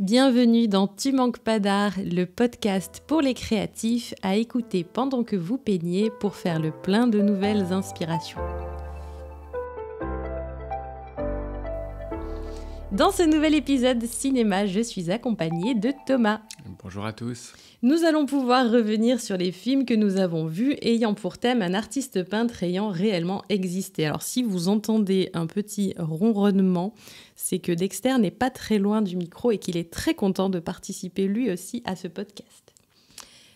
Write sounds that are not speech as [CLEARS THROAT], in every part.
Bienvenue dans Tu manques pas d'art, le podcast pour les créatifs à écouter pendant que vous peignez pour faire le plein de nouvelles inspirations. Dans ce nouvel épisode cinéma, je suis accompagnée de Thomas. Bonjour à tous. Nous allons pouvoir revenir sur les films que nous avons vus ayant pour thème un artiste peintre ayant réellement existé. Alors si vous entendez un petit ronronnement, c'est que Dexter n'est pas très loin du micro et qu'il est très content de participer lui aussi à ce podcast.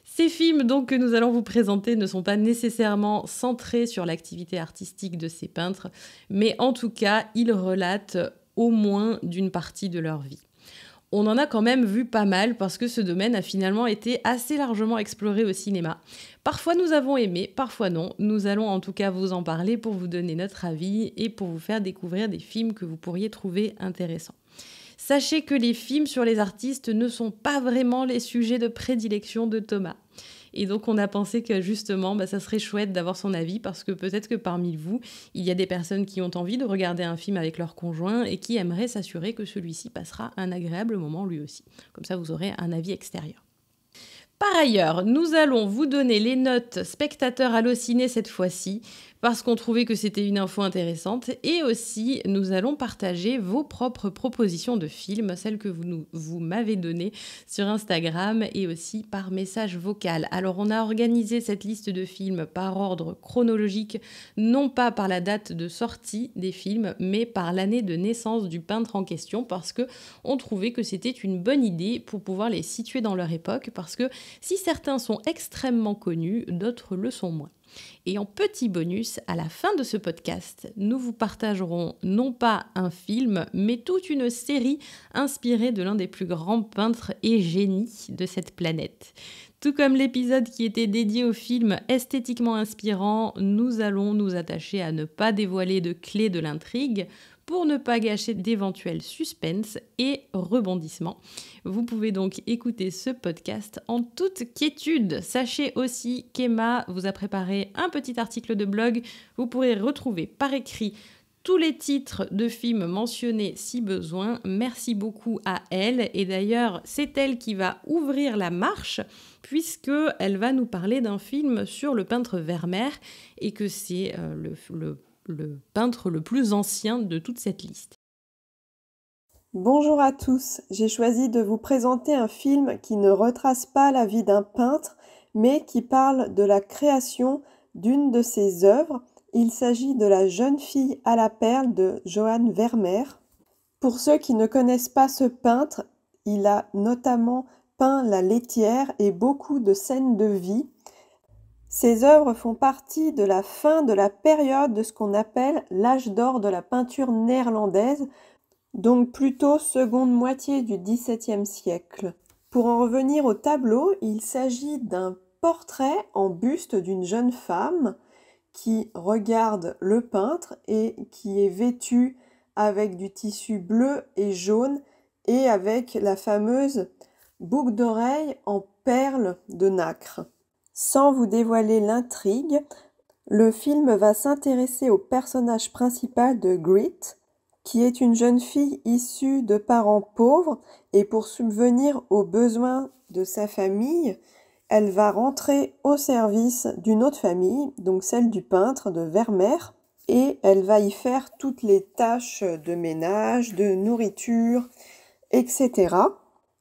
Ces films donc que nous allons vous présenter ne sont pas nécessairement centrés sur l'activité artistique de ces peintres, mais en tout cas, ils relatent au moins d'une partie de leur vie. On en a quand même vu pas mal parce que ce domaine a finalement été assez largement exploré au cinéma. Parfois nous avons aimé, parfois non. Nous allons en tout cas vous en parler pour vous donner notre avis et pour vous faire découvrir des films que vous pourriez trouver intéressants. Sachez que les films sur les artistes ne sont pas vraiment les sujets de prédilection de Thomas. Et donc, on a pensé que justement, bah, ça serait chouette d'avoir son avis parce que peut-être que parmi vous, il y a des personnes qui ont envie de regarder un film avec leur conjoint et qui aimeraient s'assurer que celui-ci passera un agréable moment lui aussi. Comme ça, vous aurez un avis extérieur. Par ailleurs, nous allons vous donner les notes spectateurs à cette fois-ci parce qu'on trouvait que c'était une info intéressante. Et aussi, nous allons partager vos propres propositions de films, celles que vous, vous m'avez données sur Instagram et aussi par message vocal. Alors, on a organisé cette liste de films par ordre chronologique, non pas par la date de sortie des films, mais par l'année de naissance du peintre en question, parce que on trouvait que c'était une bonne idée pour pouvoir les situer dans leur époque, parce que si certains sont extrêmement connus, d'autres le sont moins. Et en petit bonus, à la fin de ce podcast, nous vous partagerons non pas un film, mais toute une série inspirée de l'un des plus grands peintres et génies de cette planète. Tout comme l'épisode qui était dédié au film esthétiquement inspirant, nous allons nous attacher à ne pas dévoiler de clés de l'intrigue pour ne pas gâcher d'éventuels suspens et rebondissements. Vous pouvez donc écouter ce podcast en toute quiétude. Sachez aussi qu'Emma vous a préparé un petit article de blog. Vous pourrez retrouver par écrit tous les titres de films mentionnés si besoin. Merci beaucoup à elle. Et d'ailleurs, c'est elle qui va ouvrir la marche puisque elle va nous parler d'un film sur le peintre Vermeer et que c'est euh, le peintre le plus ancien de toute cette liste. Bonjour à tous, j'ai choisi de vous présenter un film qui ne retrace pas la vie d'un peintre, mais qui parle de la création d'une de ses œuvres, il s'agit de La jeune fille à la perle de Johan Vermeer. Pour ceux qui ne connaissent pas ce peintre, il a notamment peint la laitière et beaucoup de scènes de vie. Ses œuvres font partie de la fin de la période de ce qu'on appelle l'âge d'or de la peinture néerlandaise, donc plutôt seconde moitié du XVIIe siècle. Pour en revenir au tableau, il s'agit d'un portrait en buste d'une jeune femme qui regarde le peintre et qui est vêtu avec du tissu bleu et jaune et avec la fameuse boucle d'oreille en perles de nacre. Sans vous dévoiler l'intrigue, le film va s'intéresser au personnage principal de Grit, qui est une jeune fille issue de parents pauvres et pour subvenir aux besoins de sa famille, elle va rentrer au service d'une autre famille, donc celle du peintre de Vermeer, et elle va y faire toutes les tâches de ménage, de nourriture, etc.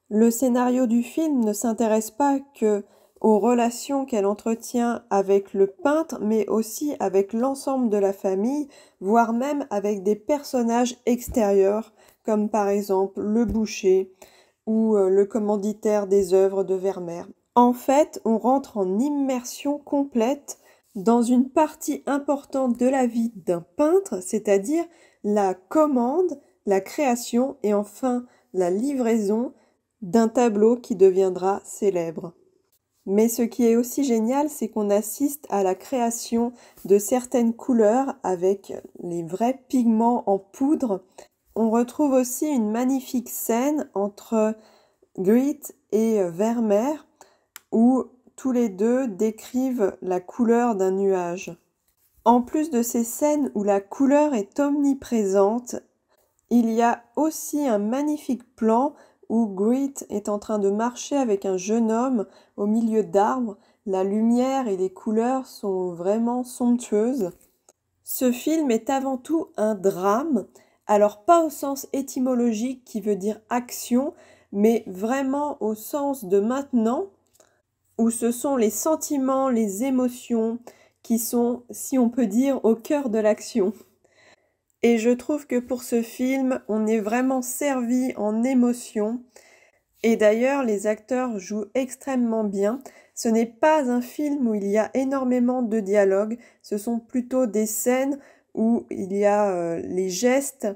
Le scénario du film ne s'intéresse pas que aux relations qu'elle entretient avec le peintre, mais aussi avec l'ensemble de la famille, voire même avec des personnages extérieurs, comme par exemple le boucher ou euh, le commanditaire des œuvres de Vermeer, en fait, on rentre en immersion complète dans une partie importante de la vie d'un peintre, c'est-à-dire la commande, la création et enfin la livraison d'un tableau qui deviendra célèbre. Mais ce qui est aussi génial, c'est qu'on assiste à la création de certaines couleurs avec les vrais pigments en poudre. On retrouve aussi une magnifique scène entre Grit et Vermeer où tous les deux décrivent la couleur d'un nuage. En plus de ces scènes où la couleur est omniprésente, il y a aussi un magnifique plan où Grit est en train de marcher avec un jeune homme au milieu d'arbres. La lumière et les couleurs sont vraiment somptueuses. Ce film est avant tout un drame, alors pas au sens étymologique qui veut dire action, mais vraiment au sens de maintenant, où ce sont les sentiments, les émotions qui sont, si on peut dire, au cœur de l'action. Et je trouve que pour ce film, on est vraiment servi en émotion. Et d'ailleurs, les acteurs jouent extrêmement bien. Ce n'est pas un film où il y a énormément de dialogues, ce sont plutôt des scènes où il y a euh, les gestes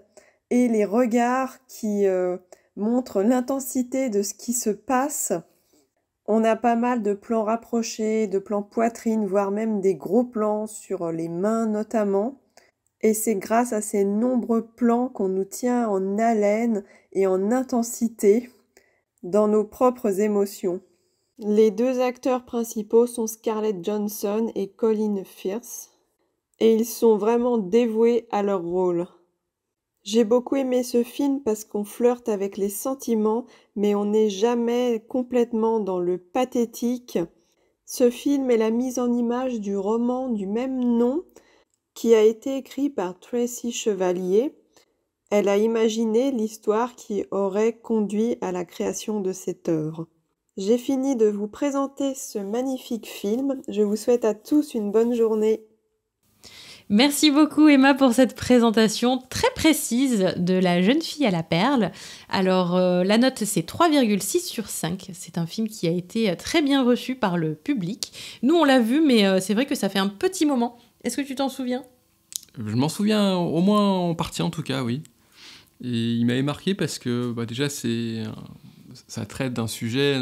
et les regards qui euh, montrent l'intensité de ce qui se passe. On a pas mal de plans rapprochés, de plans poitrine, voire même des gros plans sur euh, les mains notamment. Et c'est grâce à ces nombreux plans qu'on nous tient en haleine et en intensité dans nos propres émotions. Les deux acteurs principaux sont Scarlett Johnson et Colin Firth, et ils sont vraiment dévoués à leur rôle. J'ai beaucoup aimé ce film parce qu'on flirte avec les sentiments, mais on n'est jamais complètement dans le pathétique. Ce film est la mise en image du roman du même nom qui a été écrit par Tracy Chevalier. Elle a imaginé l'histoire qui aurait conduit à la création de cette œuvre. J'ai fini de vous présenter ce magnifique film. Je vous souhaite à tous une bonne journée Merci beaucoup Emma pour cette présentation très précise de la jeune fille à la perle. Alors euh, la note c'est 3,6 sur 5. C'est un film qui a été euh, très bien reçu par le public. Nous on l'a vu mais euh, c'est vrai que ça fait un petit moment. Est-ce que tu t'en souviens Je m'en souviens au moins en partie en tout cas oui. Et il m'avait marqué parce que bah, déjà c'est ça traite d'un sujet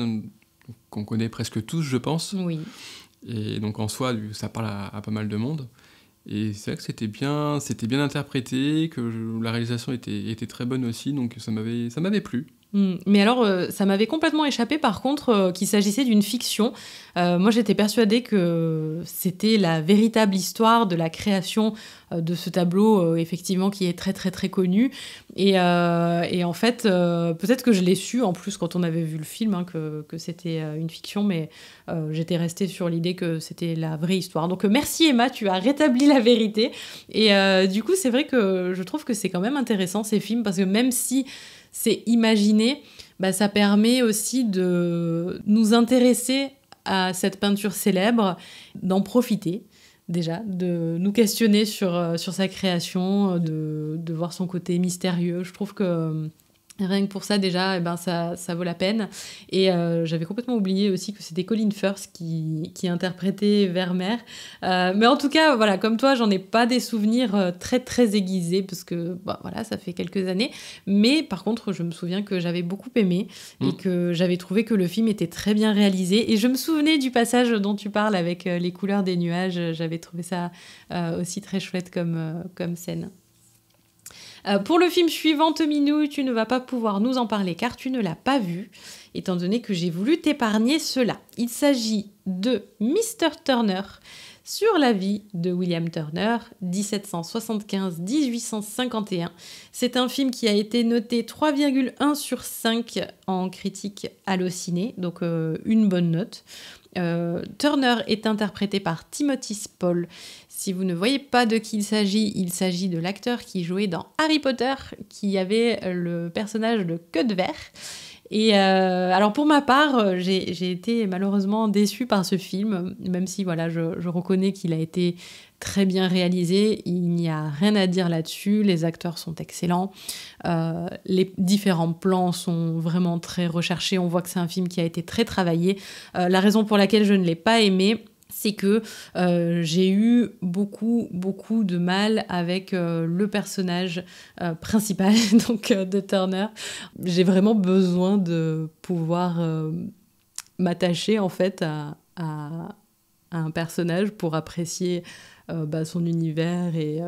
qu'on connaît presque tous je pense. Oui. Et donc en soi ça parle à pas mal de monde. Et c'est vrai que c'était bien, c'était bien interprété, que la réalisation était, était, très bonne aussi, donc ça m'avait, ça m'avait plu. Hmm. Mais alors, euh, ça m'avait complètement échappé par contre euh, qu'il s'agissait d'une fiction. Euh, moi, j'étais persuadée que c'était la véritable histoire de la création de ce tableau, effectivement, qui est très très très connu. Et, en fait, peut-être que je l'ai su en plus quand on avait vu le film, hein, que, que c'était une fiction, mais j'étais restée sur l'idée que c'était la vraie histoire. Donc merci Emma, tu as rétabli la vérité. Et du coup, c'est vrai que je trouve que c'est quand même intéressant ces films, parce que même si c'est imaginer, bah, ça permet aussi de nous intéresser à cette peinture célèbre, d'en profiter déjà, de nous questionner sur, euh, sur sa création, euh, de, de voir son côté mystérieux. Je trouve que euh, Rien que pour ça, déjà, eh ben, ça, ça, vaut la peine. Et euh, j'avais complètement oublié aussi que c'était Colin Firth qui, qui interprétait Vermeer. Euh, mais en tout cas, voilà, comme toi, j'en ai pas des souvenirs euh, très, très aiguisés parce que, bah, voilà, ça fait quelques années. Mais par contre, je me souviens que j'avais beaucoup aimé et mm. que j'avais trouvé que le film était très bien réalisé. Et je me souvenais du passage dont tu parles avec les couleurs des nuages. J'avais trouvé ça aussi très chouette comme, comme scène. Euh, pour le film suivant, Tominou, tu ne vas pas pouvoir nous en parler car tu ne l'as pas vu, étant donné que j'ai voulu t'épargner cela. Il s'agit de Mr. Turner, sur la vie de William Turner, 1775-1851. C'est un film qui a été noté 3,1 sur 5 en critique Allociné, donc euh, une bonne note. Euh, Turner est interprété par Timothy Spall. Si vous ne voyez pas de qui il s'agit, il s'agit de l'acteur qui jouait dans Harry Potter, qui avait le personnage de Queue de Verre. Et euh, alors pour ma part, euh, j'ai été malheureusement déçue par ce film, même si voilà, je, reconnais qu'il a été très bien réalisé, il n'y a rien à dire là-dessus, les acteurs sont excellents, euh, les différents plans sont vraiment très recherchés, on voit que c'est un film qui a été très travaillé. la raison pour laquelle je ne l'ai pas aimé, c'est que euh, j'ai eu beaucoup, beaucoup de mal avec euh, le personnage euh, principal [LAUGHS] donc, de Turner. J'ai vraiment besoin de pouvoir m'attacher en fait à, un personnage pour apprécier bah, son univers et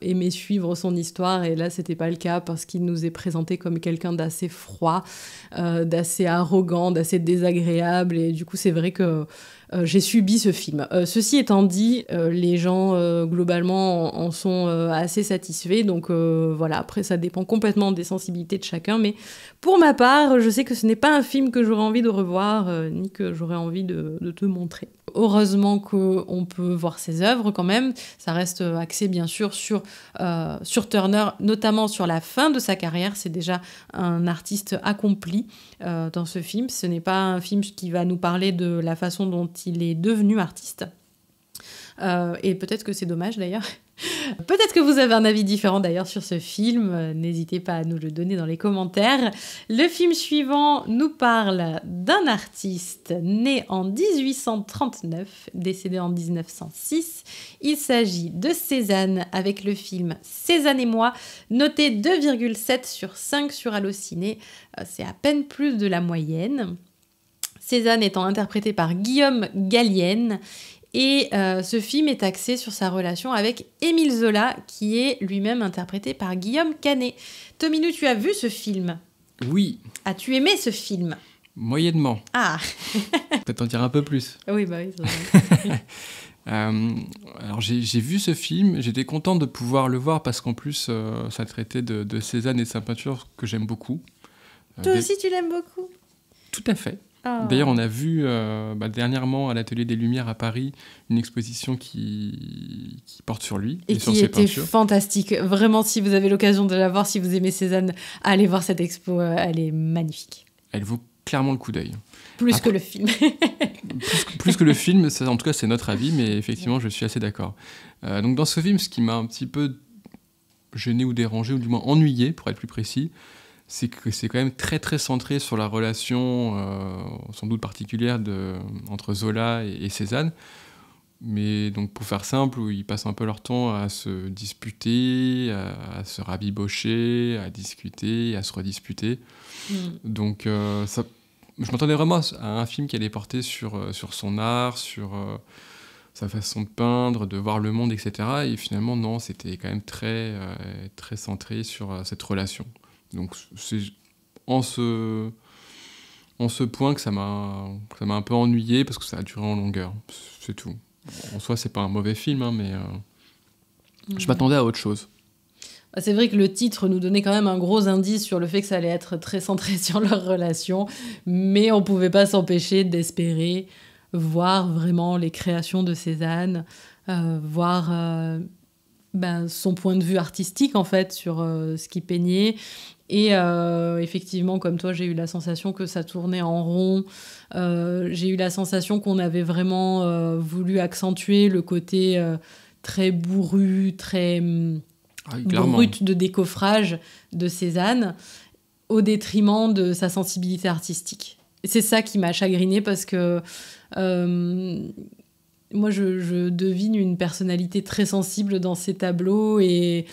aimer suivre son histoire. Et là, n'était pas le cas parce qu'il nous est présenté comme quelqu'un d'assez froid, d'assez arrogant, d'assez désagréable. Et du coup, c'est vrai que euh, j'ai subi ce film. Euh, ceci étant dit, euh, les gens globalement en, sont assez satisfaits, donc voilà, après ça dépend complètement des sensibilités de chacun, mais pour ma part, je sais que ce n'est pas un film que j'aurais envie de revoir, ni que j'aurais envie de, de, te montrer. Heureusement qu'on peut voir ses œuvres quand même, ça reste axé bien sûr sur, sur Turner, notamment sur la fin de sa carrière, c'est déjà un artiste accompli dans ce film, ce n'est pas un film qui va nous parler de la façon dont il est devenu artiste. Euh, et peut-être que c'est dommage d'ailleurs. [LAUGHS] peut-être que vous avez un avis différent d'ailleurs sur ce film, euh, n'hésitez pas à nous le donner dans les commentaires. Le film suivant nous parle d'un artiste né en 1839, décédé en 1906. Il s'agit de Cézanne avec le film Cézanne et moi, noté 2,7 sur 5 sur Allociné, euh, c'est à peine plus de la moyenne. Cézanne étant interprétée par Guillaume Gallienne. Et euh, ce film est axé sur sa relation avec Émile Zola, qui est lui-même interprété par Guillaume Canet. Tominou, tu as vu ce film Oui. As-tu aimé ce film Moyennement. Ah [LAUGHS] Peut-être en dire un peu plus. Oui, bah oui, [LAUGHS] euh, alors j'ai vu ce film, j'étais content de pouvoir le voir parce qu'en plus euh, ça traitait de, Cézanne et de sa peinture que j'aime beaucoup. Toi aussi tu l'aimes beaucoup Tout à fait. Ah. D'ailleurs, on a vu euh, bah, dernièrement à l'Atelier des Lumières à Paris une exposition qui, porte sur lui et, qui était fantastique. Vraiment, si vous avez l'occasion de la voir, si vous aimez Cézanne, allez voir cette expo. Euh, elle est magnifique. Elle vaut clairement le coup d'œil. Plus que le film. [LAUGHS] plus, que, le film, en tout cas, c'est notre avis, mais effectivement, je suis assez d'accord. Euh, donc, dans ce film, ce qui m'a un petit peu gêné ou dérangé, ou du moins ennuyé, pour être plus précis, c'est que c'est quand même très très centré sur la relation euh, sans doute particulière entre Zola et, Cézanne. Mais donc pour faire simple, où ils passent un peu leur temps à se disputer, à, se rabibocher, à discuter, à se redisputer. Hmm. Donc euh, je m'attendais vraiment à un film qui allait porter sur, euh, sur son art, sur sa façon de peindre, de voir le monde, etc. Et finalement, non, c'était quand même très, très centré sur cette relation. Donc c'est en ce, en ce point que ça m'a un peu ennuyé parce que ça a duré en longueur. C'est tout. En soi, c'est pas un mauvais film, hein, mais euh, je mhm. m'attendais à autre chose. Ah, c'est vrai que le titre nous donnait quand même un gros indice sur le fait que ça allait être très centré [LAUGHS] sur leur relation, mais on pouvait pas s'empêcher d'espérer voir vraiment les créations de Cézanne, euh, voir euh, ben, son point de vue artistique en fait sur ce qu'il peignait, et euh, effectivement, comme toi, j'ai eu la sensation que ça tournait en rond. Euh, j'ai eu la sensation qu'on avait vraiment euh, voulu accentuer le côté très bourru, très hum, ah brut de décoffrage de Cézanne, au détriment de sa sensibilité artistique. C'est ça qui m'a chagriné parce que hum, moi, je, je devine une personnalité très sensible dans ces tableaux et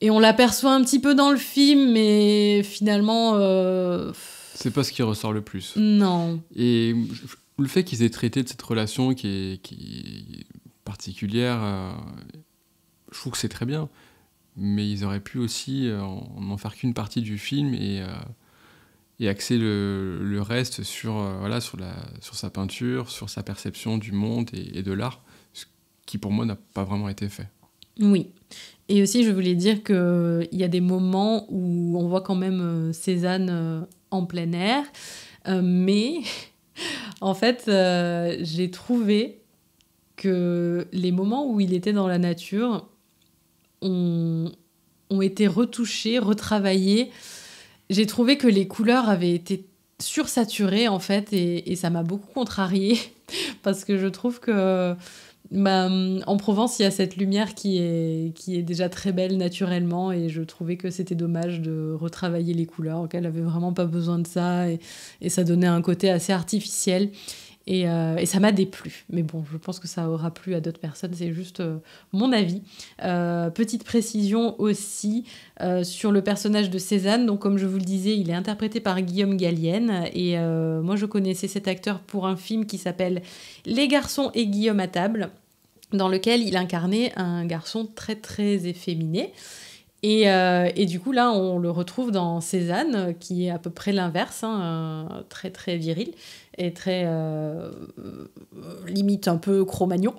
et on l'aperçoit un petit peu dans le film, mais finalement. Euh, c'est pas ce qui ressort le plus. Non. Et le fait qu'ils aient traité de cette relation qui est, particulière, euh, je trouve que c'est très bien. Mais ils auraient pu aussi euh, en faire qu'une partie du film et, axer le, reste sur, voilà, sur, la, sur sa peinture, sur sa perception du monde et, et de l'art, ce qui pour moi n'a pas vraiment été fait. Oui. Et aussi, je voulais dire qu'il y a des moments où on voit quand même euh, Cézanne euh, en plein air, euh, mais [LAUGHS] en fait, j'ai trouvé que les moments où il était dans la nature ont, été retouchés, retravaillés. J'ai trouvé que les couleurs avaient été sursaturées en fait et, et ça m'a beaucoup contrariée [LAUGHS] parce que je trouve que bah, en Provence, il y a cette lumière qui est, déjà très belle naturellement et je trouvais que c'était dommage de retravailler les couleurs, qu'elle avait vraiment pas besoin de ça et ça donnait un côté assez artificiel. Euh, et, ça m'a déplu. Mais bon, je pense que ça aura plu à d'autres personnes, c'est juste euh, mon avis. Euh, petite précision aussi sur le personnage de Cézanne. Donc, comme je vous le disais, il est interprété par Guillaume Gallienne. Et moi, je connaissais cet acteur pour un film qui s'appelle Les garçons et Guillaume à table dans lequel il incarnait un garçon très très efféminé. Et, du coup, là, on le retrouve dans Cézanne, qui est à peu près l'inverse, hein, très très viril est très euh, euh, limite un peu cro-magnon.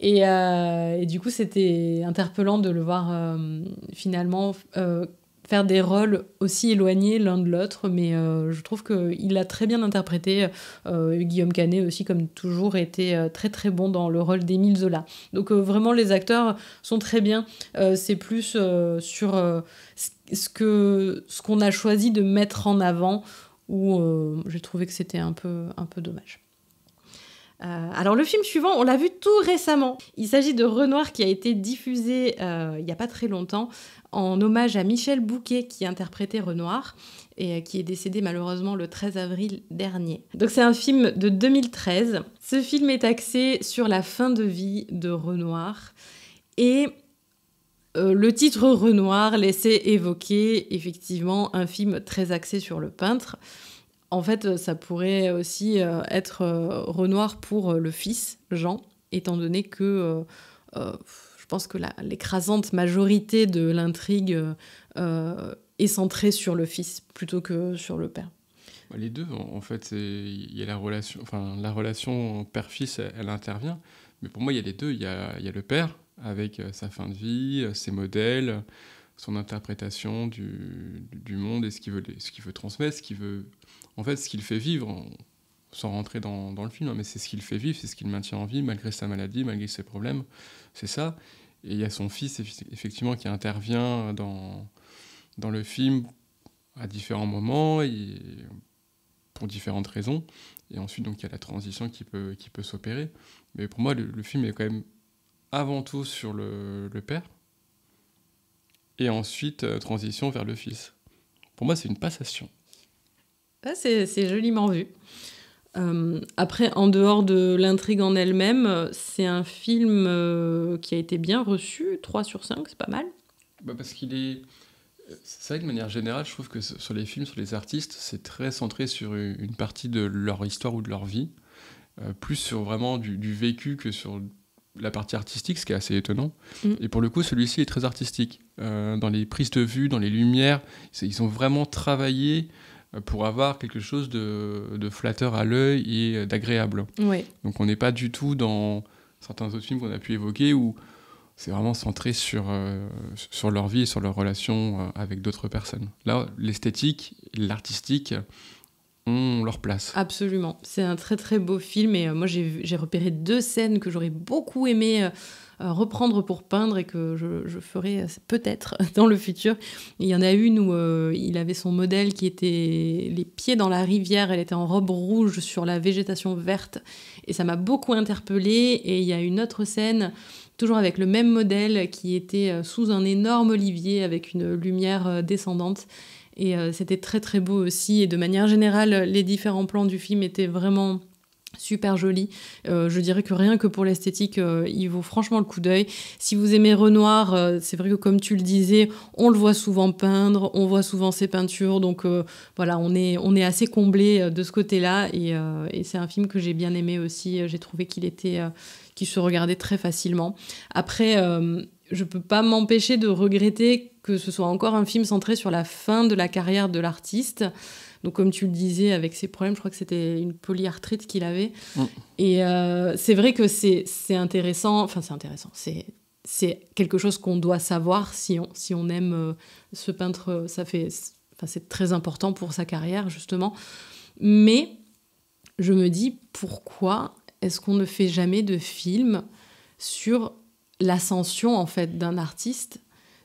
Et, euh, et, du coup, c'était interpellant de le voir finalement faire des rôles aussi éloignés l'un de l'autre, mais je trouve qu'il a très bien interprété. Guillaume Canet aussi, comme toujours, était très très bon dans le rôle d'Émile Zola. Donc vraiment, les acteurs sont très bien. C'est plus sur ce qu'on ce qu'on a choisi de mettre en avant où euh, j'ai trouvé que c'était un peu, un peu dommage. Euh, alors le film suivant, on l'a vu tout récemment. Il s'agit de Renoir qui a été diffusé euh, il n'y a pas très longtemps en hommage à Michel Bouquet qui interprétait Renoir et qui est décédé malheureusement le 13 avril dernier. Donc c'est un film de 2013. Ce film est axé sur la fin de vie de Renoir et euh, le titre Renoir laissait évoquer effectivement un film très axé sur le peintre. En fait, ça pourrait aussi euh, être euh, Renoir pour le fils, Jean, étant donné que je pense que l'écrasante majorité de l'intrigue est centrée sur le fils plutôt que sur le père. Bah, les deux, en fait, il y a la relation, enfin, relation père-fils, elle, intervient. Mais pour moi, il y a les deux. il y a le père, avec euh, sa fin de vie, euh, ses modèles, son interprétation du, monde et ce qu'il veut, veut transmettre, ce qu'il veut, en fait, ce qu'il fait vivre, sans rentrer dans, le film, hein, mais c'est ce qu'il fait vivre, c'est ce qu'il maintient en vie malgré sa maladie, malgré ses problèmes, c'est ça. Et il y a son fils, effectivement, qui intervient dans, dans le film à différents moments et pour différentes raisons. Et ensuite, donc, il y a la transition qui peut, qui peut s'opérer. Mais pour moi, le film est quand même avant tout sur le, père, et ensuite euh, transition vers le fils. Pour moi, c'est une passation. Ah, c'est joliment vu. Euh, après, en dehors de l'intrigue en elle-même, c'est un film euh, qui a été bien reçu, 3 sur 5, c'est pas mal. Bah parce qu'il est... C'est vrai de manière générale, je trouve que sur les films, sur les artistes, c'est très centré sur une partie de leur histoire ou de leur vie, plus sur vraiment du vécu que sur la partie artistique, ce qui est assez étonnant. Mm. Et pour le coup, celui-ci est très artistique. Euh, dans les prises de vue, dans les lumières, ils ont vraiment travaillé euh, pour avoir quelque chose de, flatteur à l'œil et d'agréable. Oui. Donc on n'est pas du tout dans certains autres films qu'on a pu évoquer où c'est vraiment centré sur, euh, sur leur vie et sur leur relation avec d'autres personnes. Là, l'esthétique, l'artistique, leur place. Absolument. C'est un très très beau film et euh, moi j'ai repéré deux scènes que j'aurais beaucoup aimé euh, euh, reprendre pour peindre et que je, ferai peut-être [LAUGHS] dans le futur. Il y en a une où il avait son modèle qui était les pieds dans la rivière, elle était en robe rouge sur la végétation verte et ça m'a beaucoup interpellée et il y a une autre scène toujours avec le même modèle qui était sous un énorme olivier avec une lumière descendante et euh, c'était très très beau aussi. Et de manière générale, les différents plans du film étaient vraiment super jolis. Euh, je dirais que rien que pour l'esthétique, euh, il vaut franchement le coup d'œil. Si vous aimez Renoir, c'est vrai que comme tu le disais, on le voit souvent peindre, on voit souvent ses peintures, donc voilà, on est, on est assez comblé de ce côté-là, et, c'est un film que j'ai bien aimé aussi. J'ai trouvé qu'il était, qu'il se regardait très facilement. Après je peux pas m'empêcher de regretter que ce soit encore un film centré sur la fin de la carrière de l'artiste. Donc, comme tu le disais, avec ses problèmes, je crois que c'était une polyarthrite qu'il avait. Mm. Et euh, c'est vrai que c'est intéressant. Enfin, c'est intéressant. C'est quelque chose qu'on doit savoir si on, si on aime euh, ce peintre. Ça fait, enfin, c'est très important pour sa carrière, justement. Mais je me dis, pourquoi est-ce qu'on ne fait jamais de film sur l'ascension, en fait, d'un artiste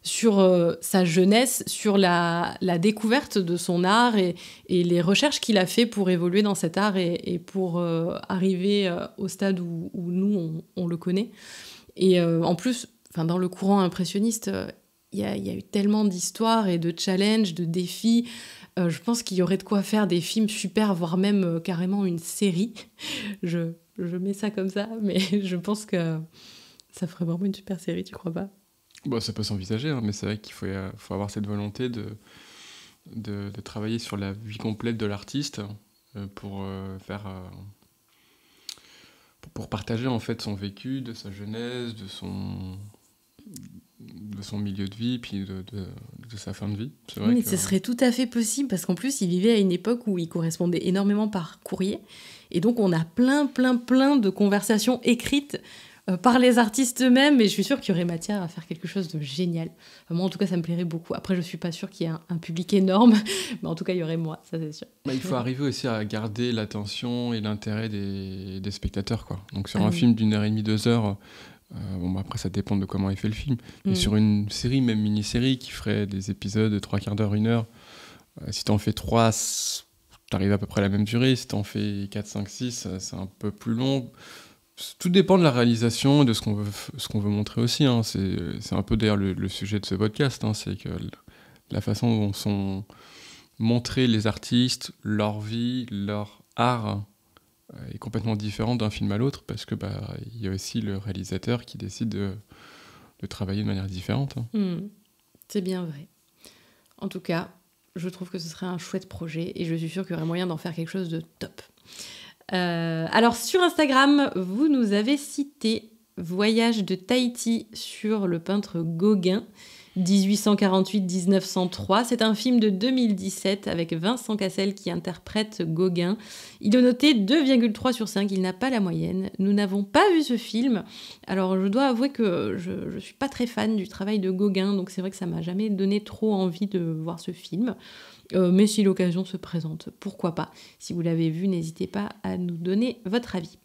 sur euh, sa jeunesse, sur la, découverte de son art et, les recherches qu'il a fait pour évoluer dans cet art et, pour euh, arriver euh, au stade où, nous, on, le connaît. Et en plus, dans le courant impressionniste, il y, a eu tellement d'histoires et de challenges, de défis. je pense qu'il y aurait de quoi faire des films super, voire même carrément une série. [LAUGHS] Je, je mets ça comme ça, mais [LAUGHS] je pense que ça ferait vraiment une super série, tu crois pas ça peut s'envisager, hein, mais c'est vrai qu'il faut, euh, avoir cette volonté de, de, travailler sur la vie complète de l'artiste euh, pour euh, faire pour partager en fait son vécu, de sa jeunesse, de son de son milieu de vie, puis de, sa fin de vie. Vrai mais ce serait tout à fait possible parce qu'en plus, il vivait à une époque où il correspondait énormément par courrier. Et donc, on a plein, plein, plein de conversations écrites euh, par les artistes eux-mêmes, mais je suis sûr qu'il y aurait matière à faire quelque chose de génial. moi, en tout cas, ça me plairait beaucoup. Après, je ne suis pas sûr qu'il y ait un, public énorme, [LAUGHS] mais en tout cas, il y aurait moi, ça c'est sûr. Bah, il faut arriver aussi à garder l'attention et l'intérêt des, spectateurs, quoi. Donc sur ah un film d'une heure et demie, deux heures. Euh, bon, bah, après, ça dépend de comment il fait le film. Mais mm. sur une série, même mini-série, qui ferait des épisodes de trois quarts d'heure, une heure, euh, si si en fais trois, arrives à peu près à la même durée. Si en fais quatre, cinq, six, c'est un peu plus long tout dépend de la réalisation et de ce qu'on veut, ce qu'on veut montrer aussi. Hein. C'est un peu d'ailleurs le, sujet de ce podcast, hein. c'est que la façon dont sont montrés les artistes, leur vie, leur art euh, est complètement différente d'un film à l'autre parce que bah il y a aussi le réalisateur qui décide de, travailler de manière différente. Hein. Hmm. C'est bien vrai. En tout cas, je trouve que ce serait un chouette projet et je suis sûre qu'il y aurait moyen d'en faire quelque chose de top. Euh, alors sur Instagram, vous nous avez cité Voyage de Tahiti sur le peintre Gauguin. 1848-1903. C'est un film de 2017 avec Vincent Cassel qui interprète Gauguin. Il doit noté 2,3 sur 5. Il n'a pas la moyenne. Nous n'avons pas vu ce film. Alors je dois avouer que je ne suis pas très fan du travail de Gauguin, donc c'est vrai que ça m'a jamais donné trop envie de voir ce film. Euh, mais si l'occasion se présente, pourquoi pas Si vous l'avez vu, n'hésitez pas à nous donner votre avis.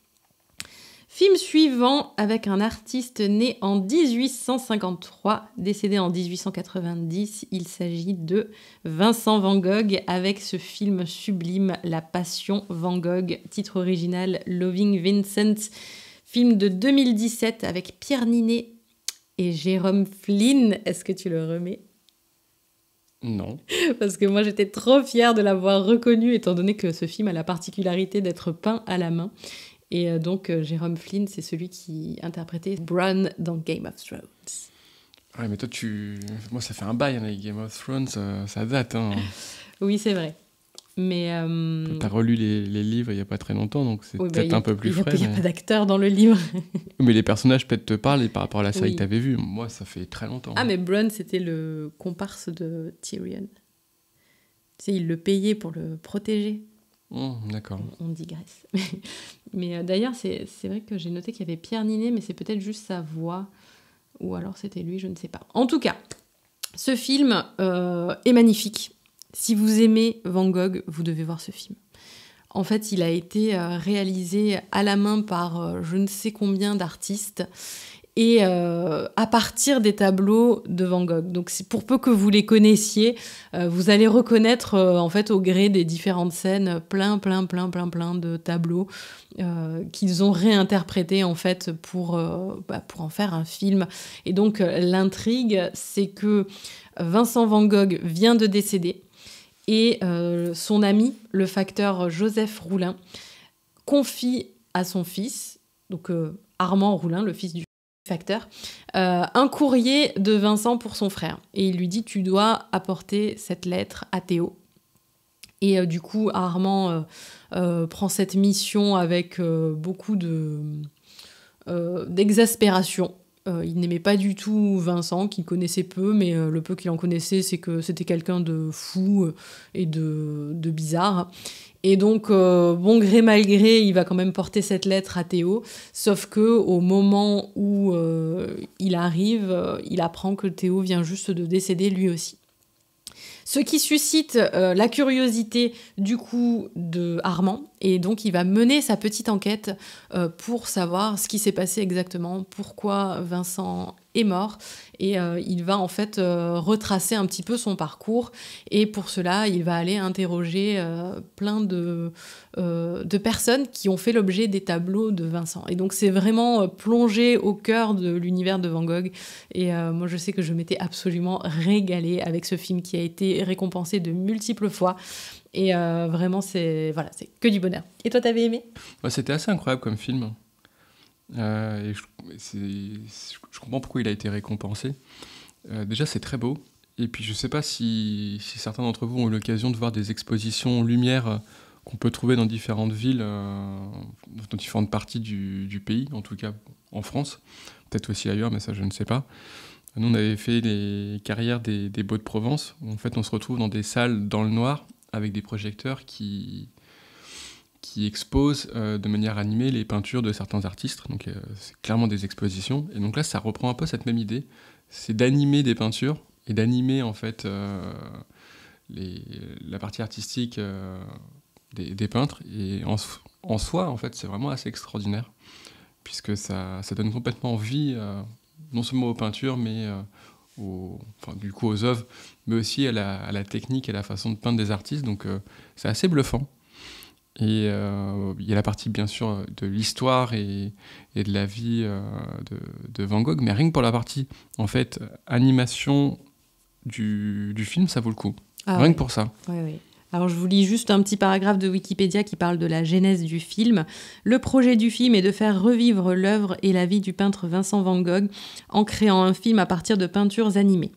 Film suivant avec un artiste né en 1853, décédé en 1890. Il s'agit de Vincent Van Gogh avec ce film sublime La Passion Van Gogh, titre original Loving Vincent, film de 2017 avec Pierre Ninet et Jérôme Flynn. Est-ce que tu le remets non. [LAUGHS] Parce que moi j'étais trop fière de l'avoir reconnu, étant donné que ce film a la particularité d'être peint à la main. Et euh, donc euh, Jérôme Flynn, c'est celui qui interprétait Bran dans Game of Thrones. Ouais, mais toi, tu... moi ça fait un bail avec hein, Game of Thrones, euh, ça, date. Hein. [LAUGHS] oui, c'est vrai. Mais euh, t'as relu les, livres il y a pas très longtemps, donc c'est bah, peut-être un peu plus frais. Il n'y a, pas d'acteur dans le livre. [LAUGHS] mais les personnages peut-être te parlent et par rapport à la série que t'avais vue. Moi, ça fait très longtemps. Ah, mais Bronn, c'était le comparse de Tyrion. Tu sais, il le payait pour le protéger. Oh, d'accord. On, digresse. [LAUGHS] mais euh, d'ailleurs, c'est vrai que j'ai noté qu'il y avait Pierre Ninet, mais c'est peut-être juste sa voix. Ou alors c'était lui, je ne sais pas. En tout cas, ce film euh, est magnifique. Si vous aimez Van Gogh, vous devez voir ce film. En fait, il a été euh, réalisé à la main par euh, je ne sais combien d'artistes et euh, à partir des tableaux de Van Gogh. Donc pour peu que vous les connaissiez, vous allez reconnaître en fait au gré des différentes scènes plein plein plein plein plein de tableaux qu'ils ont réinterprétés en fait pour, bah, pour en faire un film. Et donc l'intrigue, c'est que Vincent Van Gogh vient de décéder. Et euh, son ami, le facteur Joseph Roulin, confie à son fils, donc euh, Armand Roulin, le fils du facteur, euh, un courrier de Vincent pour son frère. Et il lui dit, tu dois apporter cette lettre à Théo. Et du coup, Armand prend cette mission avec beaucoup de d'exaspération euh, il n'aimait pas du tout Vincent, qu'il connaissait peu, mais euh, le peu qu'il en connaissait, c'est que c'était quelqu'un de fou euh, et de, de, bizarre. Et donc, bon gré mal gré, il va quand même porter cette lettre à Théo, sauf que au moment où il arrive, il apprend que Théo vient juste de décéder lui aussi. Ce qui suscite euh, la curiosité du coup de Armand et donc il va mener sa petite enquête euh, pour savoir ce qui s'est passé exactement, pourquoi Vincent est mort et euh, il va en fait euh, retracer un petit peu son parcours et pour cela il va aller interroger euh, plein de, de personnes qui ont fait l'objet des tableaux de Vincent et donc c'est vraiment plongé au cœur de l'univers de Van Gogh et moi je sais que je m'étais absolument régalée avec ce film qui a été récompensé de multiples fois et vraiment c'est voilà c'est que du bonheur et toi t'avais aimé c'était assez incroyable comme film et je je comprends pourquoi il a été récompensé. Euh, déjà, c'est très beau. Et puis, je ne sais pas si, certains d'entre vous ont eu l'occasion de voir des expositions lumière euh, qu'on peut trouver dans différentes villes, euh, dans différentes parties du, pays, en tout cas en France, peut-être aussi ailleurs, mais ça je ne sais pas. Nous, on avait fait les carrières des, des Beaux de Provence, où en fait on se retrouve dans des salles dans le noir avec des projecteurs qui, qui expose euh, de manière animée les peintures de certains artistes. Donc euh, c'est clairement des expositions. Et donc là, ça reprend un peu cette même idée. C'est d'animer des peintures et d'animer en fait euh, la partie artistique des, peintres. Et en, soi, en fait, c'est vraiment assez extraordinaire puisque ça, donne complètement vie non seulement aux peintures, mais du coup aux œuvres, mais aussi à la, à la, technique et à la façon de peindre des artistes. Donc c'est assez bluffant. Et euh, il y a la partie, bien sûr, de l'histoire et, de la vie euh, de, Van Gogh, mais rien que pour la partie, en fait, animation du, film, ça vaut le coup. Ah rien que pour ça. Alors je vous lis juste un petit paragraphe de Wikipédia qui parle de la genèse du film. Le projet du film est de faire revivre l'œuvre et la vie du peintre Vincent Van Gogh en créant un film à partir de peintures animées.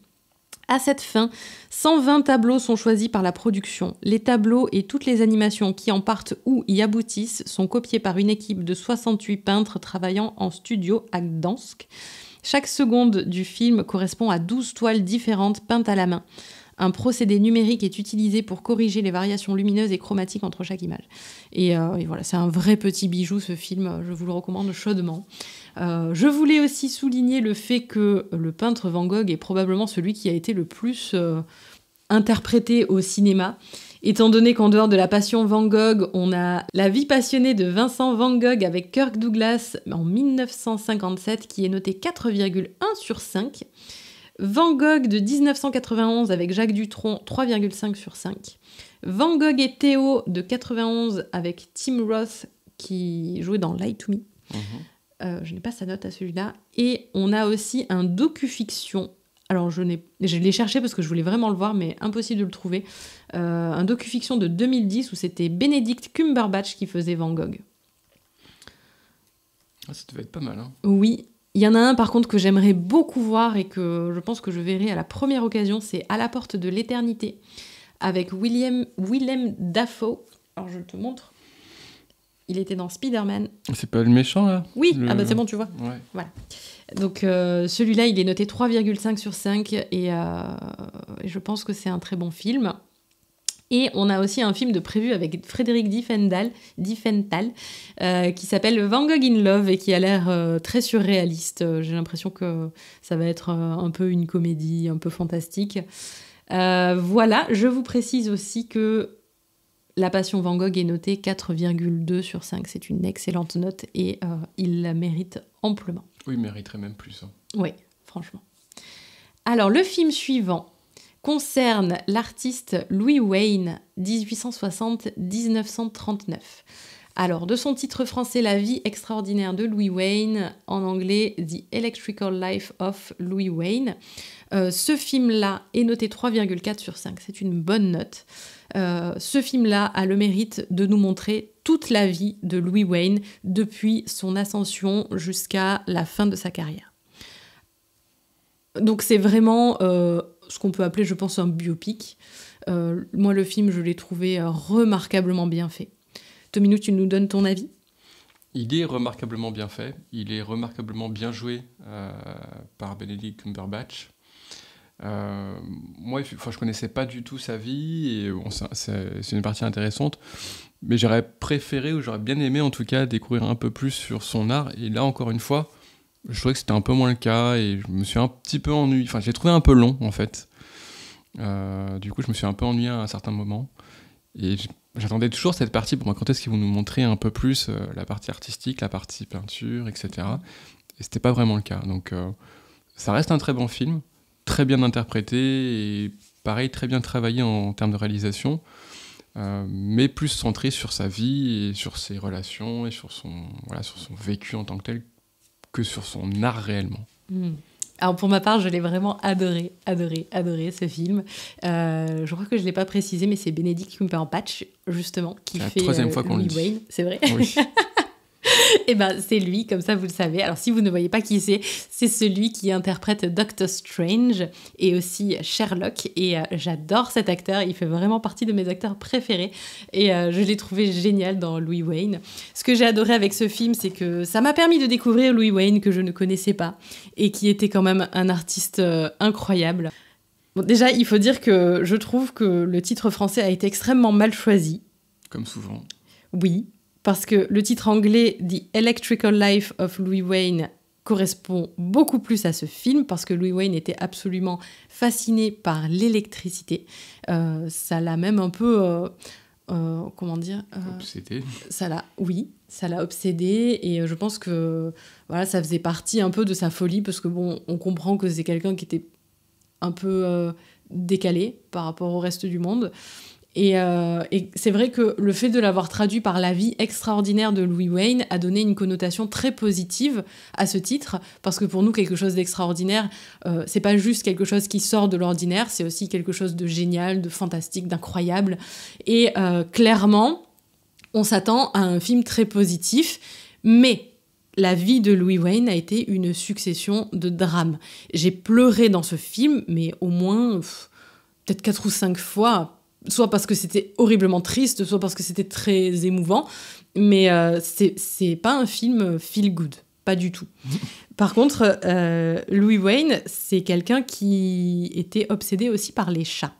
À cette fin, 120 tableaux sont choisis par la production. Les tableaux et toutes les animations qui en partent ou y aboutissent sont copiés par une équipe de 68 peintres travaillant en studio à Gdansk. Chaque seconde du film correspond à 12 toiles différentes peintes à la main un procédé numérique est utilisé pour corriger les variations lumineuses et chromatiques entre chaque image. Et, euh, voilà, c'est un vrai petit bijou ce film, je vous le recommande chaudement. Euh, je voulais aussi souligner le fait que le peintre Van Gogh est probablement celui qui a été le plus euh, interprété au cinéma. Étant donné qu'en dehors de la passion Van Gogh, on a la vie passionnée de Vincent Van Gogh avec Kirk Douglas en 1957 qui est noté 4,1 sur 5. Van Gogh de 1991 avec Jacques Dutronc, 3,5 sur 5. Van Gogh et Théo de 91 avec Tim Roth qui jouait dans Lie to Me. Mhm. Euh, je n'ai pas sa note à celui-là. Et on a aussi un docu-fiction. Alors, je, l'ai cherché parce que je voulais vraiment le voir, mais impossible de le trouver. Euh, un docu-fiction de 2010 où c'était Benedict Cumberbatch qui faisait Van Gogh. Ah, ça devait être pas mal. Hein. Oui, il y en a un par contre que j'aimerais beaucoup voir et que je pense que je verrai à la première occasion, c'est À la porte de l'éternité avec William, Willem Dafoe. Alors je te montre. Il était dans Spider-Man. C'est pas le méchant là Oui, ah bah c'est bon, tu vois. Voilà. Donc euh, celui-là, il est noté 3,5 sur 5 euh, et je pense que c'est un très bon film. Et on a aussi un film de prévu avec Frédéric Diefenthal, euh, qui s'appelle Van Gogh in Love et qui a l'air euh, très surréaliste. Euh, j'ai l'impression que ça va être un peu une comédie, un peu fantastique. voilà, je vous précise aussi que La Passion Van Gogh est notée 4,2 sur 5. C'est une excellente note et il la mérite amplement. Oui, il mériterait même plus. Hein. Oui, franchement. Alors, le film suivant, concerne l'artiste Louis Wayne, 1860-1939. Alors, de son titre français La vie extraordinaire de Louis Wayne, en anglais The Electrical Life of Louis Wayne, euh, ce film-là est noté 3,4 sur 5, c'est une bonne note. Euh, ce film-là a le mérite de nous montrer toute la vie de Louis Wayne depuis son ascension jusqu'à la fin de sa carrière. Donc c'est vraiment euh, ce qu'on peut appeler, je pense, un biopic. Euh, moi, le film, je l'ai trouvé euh, remarquablement bien fait. Tomino, tu nous donnes ton avis Il est remarquablement bien fait. Il est remarquablement bien joué euh, par Benedict Cumberbatch. moi, enfin, je connaissais pas du tout sa vie, et c'est une partie intéressante, mais j'aurais préféré ou j'aurais bien aimé en tout cas découvrir un peu plus sur son art. Et là, encore une fois, je trouvais que c'était un peu moins le cas et je me suis un petit peu ennuyé. Enfin, j'ai trouvé un peu long en fait. Euh, du coup, je me suis un peu ennuyé à un certain moment. Et j'attendais toujours cette partie pour moi. Quand est-ce qu'ils vont nous montrer un peu plus euh, la partie artistique, la partie peinture, etc. Et c'était pas vraiment le cas. Donc, euh, ça reste un très bon film, très bien interprété et pareil, très bien travaillé en, termes de réalisation. mais plus centré sur sa vie et sur ses relations et sur son, voilà, sur son vécu en tant que tel que sur son art réellement. Hmm. Alors pour ma part, je l'ai vraiment adoré, adoré, adoré ce film. Euh, je crois que je ne l'ai pas précisé, mais c'est Benedict patch justement, qui fait... La troisième fois euh, qu'on le dit. C'est vrai [LAUGHS] [LAUGHS] et eh ben c'est lui, comme ça vous le savez. Alors si vous ne voyez pas qui c'est, c'est celui qui interprète Doctor Strange et aussi Sherlock. Et euh, j'adore cet acteur, il fait vraiment partie de mes acteurs préférés. Et euh, je l'ai trouvé génial dans Louis Wayne. Ce que j'ai adoré avec ce film, c'est que ça m'a permis de découvrir Louis Wayne que je ne connaissais pas et qui était quand même un artiste euh, incroyable. Bon, déjà, il faut dire que je trouve que le titre français a été extrêmement mal choisi. Comme souvent. Oui, parce que le titre anglais The Electrical Life of Louis Wayne correspond beaucoup plus à ce film parce que Louis Wayne était absolument fasciné par l'électricité. Euh, ça l'a même un peu, euh, euh, comment dire, obsédé. Ça l'a, oui, ça l'a obsédé et je pense que voilà, ça faisait partie un peu de sa folie parce que bon, on comprend que c'est quelqu'un qui était un peu décalé par rapport au reste du monde. Euh, et, c'est vrai que le fait de l'avoir traduit par la vie extraordinaire de Louis Wayne a donné une connotation très positive à ce titre, parce que pour nous, quelque chose d'extraordinaire, ce euh, c'est pas juste quelque chose qui sort de l'ordinaire, c'est aussi quelque chose de génial, de fantastique, d'incroyable. Et euh, clairement, on s'attend à un film très positif, mais la vie de Louis Wayne a été une succession de drames. J'ai pleuré dans ce film, mais au moins peut-être quatre ou cinq fois, soit parce que c'était horriblement triste, soit parce que c'était très émouvant, mais euh, c'est pas un film feel good, pas du tout. [LAUGHS] Par contre, euh, Louis Wayne, c'est quelqu'un qui était obsédé aussi par les chats.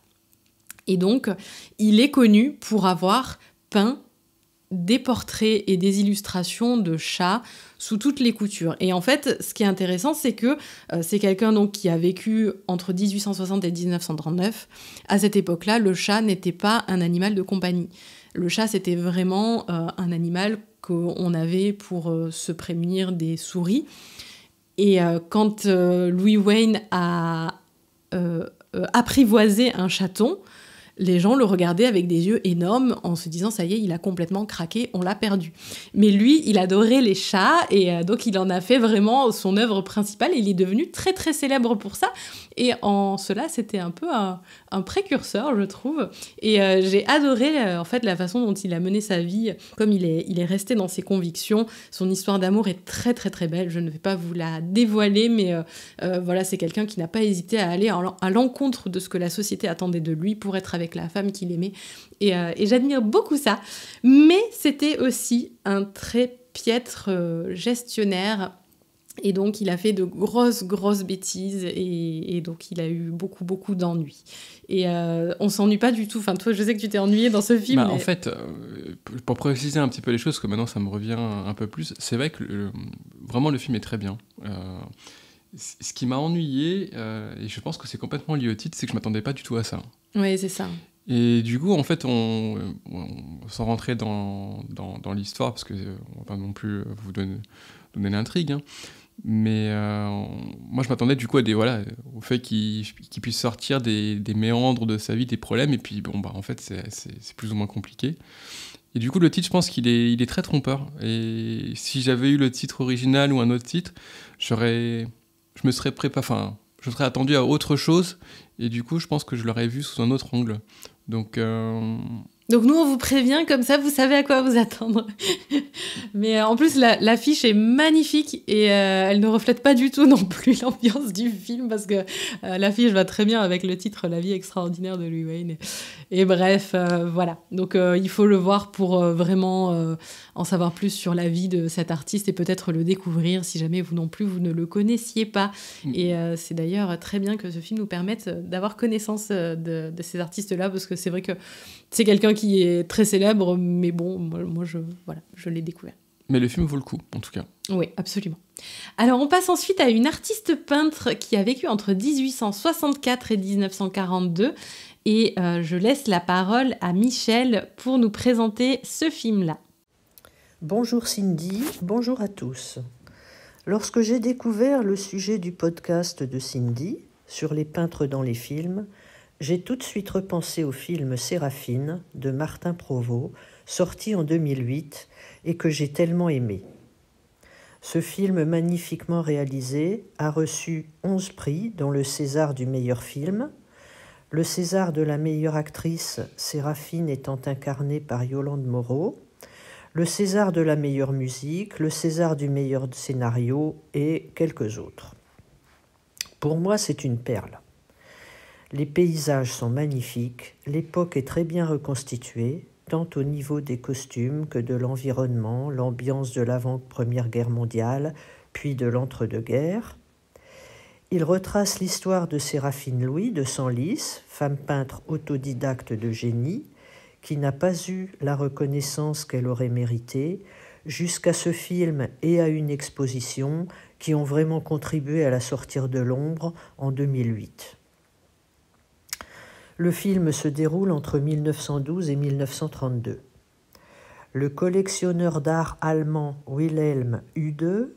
Et donc, il est connu pour avoir peint des portraits et des illustrations de chats sous toutes les coutures. Et en fait, ce qui est intéressant, c'est que euh, c'est quelqu'un donc qui a vécu entre 1860 et 1939. À cette époque-là, le chat n'était pas un animal de compagnie. Le chat, c'était vraiment euh, un animal qu'on avait pour euh, se prémunir des souris. Et quand Louis Wayne a apprivoisé un chaton, les gens le regardaient avec des yeux énormes en se disant ça y est, il a complètement craqué, on l'a perdu. Mais lui, il adorait les chats et euh, donc il en a fait vraiment son œuvre principale et il est devenu très très célèbre pour ça. Et en cela, c'était un peu un, un précurseur, je trouve. Et euh, j'ai adoré euh, en fait la façon dont il a mené sa vie, comme il est, il est resté dans ses convictions. Son histoire d'amour est très très très belle. Je ne vais pas vous la dévoiler, mais euh, voilà, c'est quelqu'un qui n'a pas hésité à aller à l'encontre de ce que la société attendait de lui pour être avec la femme qu'il aimait. et j'admire beaucoup ça. Mais c'était aussi un très piètre gestionnaire et donc il a fait de grosses, grosses bêtises et, et donc il a eu beaucoup, beaucoup d'ennuis. Et euh, on s'ennuie pas du tout. Enfin, toi, je sais que tu t'es ennuyé dans ce film. Bah, en fait, euh, pour préciser un petit peu les choses, parce que maintenant ça me revient un peu plus, c'est vrai que vraiment le film est très bien. Euh, ce qui m'a ennuyé, euh, et je pense que c'est complètement lié au titre, c'est que je m'attendais pas du tout à ça. Oui, c'est ça. Et du coup, en fait, on, sans rentrer dans, dans, dans l'histoire, parce que ne va pas non plus vous donner, donner l'intrigue, hein, mais euh, moi, je m'attendais du coup à des, voilà, au fait qu'il puisse sortir des, méandres de sa vie, des problèmes, et puis bon, bah, en fait, c'est plus ou moins compliqué. Et du coup, le titre, je pense qu'il est, il est très trompeur. Et si j'avais eu le titre original ou un autre titre, je me serais enfin, je serais attendu à autre chose. Et du coup, je pense que je l'aurais vu sous un autre angle. Donc, euh, donc nous, on vous prévient, comme ça, vous savez à quoi vous attendre. [LAUGHS] Mais euh, en plus, l'affiche est magnifique et euh, elle ne reflète pas du tout non plus [LAUGHS] l'ambiance du film parce que euh, l'affiche va très bien avec le titre La vie extraordinaire de Louis Wayne. Et, bref, voilà. Donc il faut le voir pour vraiment en savoir plus sur la vie de cet artiste et peut-être le découvrir si jamais vous non plus, vous ne le connaissiez pas. Mm. Et c'est d'ailleurs très bien que ce film nous permette d'avoir connaissance de, de ces artistes-là parce que c'est vrai que c'est quelqu'un qui est très célèbre, mais bon, moi, moi je, voilà, je l'ai découvert. Mais le film vaut le coup, en tout cas. Oui, absolument. Alors on passe ensuite à une artiste peintre qui a vécu entre 1864 et 1942. Et euh, je laisse la parole à Michel pour nous présenter ce film-là. Bonjour Cindy, bonjour à tous. Lorsque j'ai découvert le sujet du podcast de Cindy sur les peintres dans les films, j'ai tout de suite repensé au film Séraphine de Martin Provost, sorti en 2008 et que j'ai tellement aimé. Ce film magnifiquement réalisé a reçu 11 prix, dont le César du meilleur film, le César de la meilleure actrice, Séraphine étant incarnée par Yolande Moreau, le César de la meilleure musique, le César du meilleur scénario et quelques autres. Pour moi, c'est une perle. Les paysages sont magnifiques, l'époque est très bien reconstituée, tant au niveau des costumes que de l'environnement, l'ambiance de l'avant-première guerre mondiale, puis de l'entre-deux-guerres. Il retrace l'histoire de Séraphine Louis de Senlis, femme peintre autodidacte de génie, qui n'a pas eu la reconnaissance qu'elle aurait méritée, jusqu'à ce film et à une exposition qui ont vraiment contribué à la sortir de l'ombre en 2008. Le film se déroule entre 1912 et 1932. Le collectionneur d'art allemand Wilhelm Hude,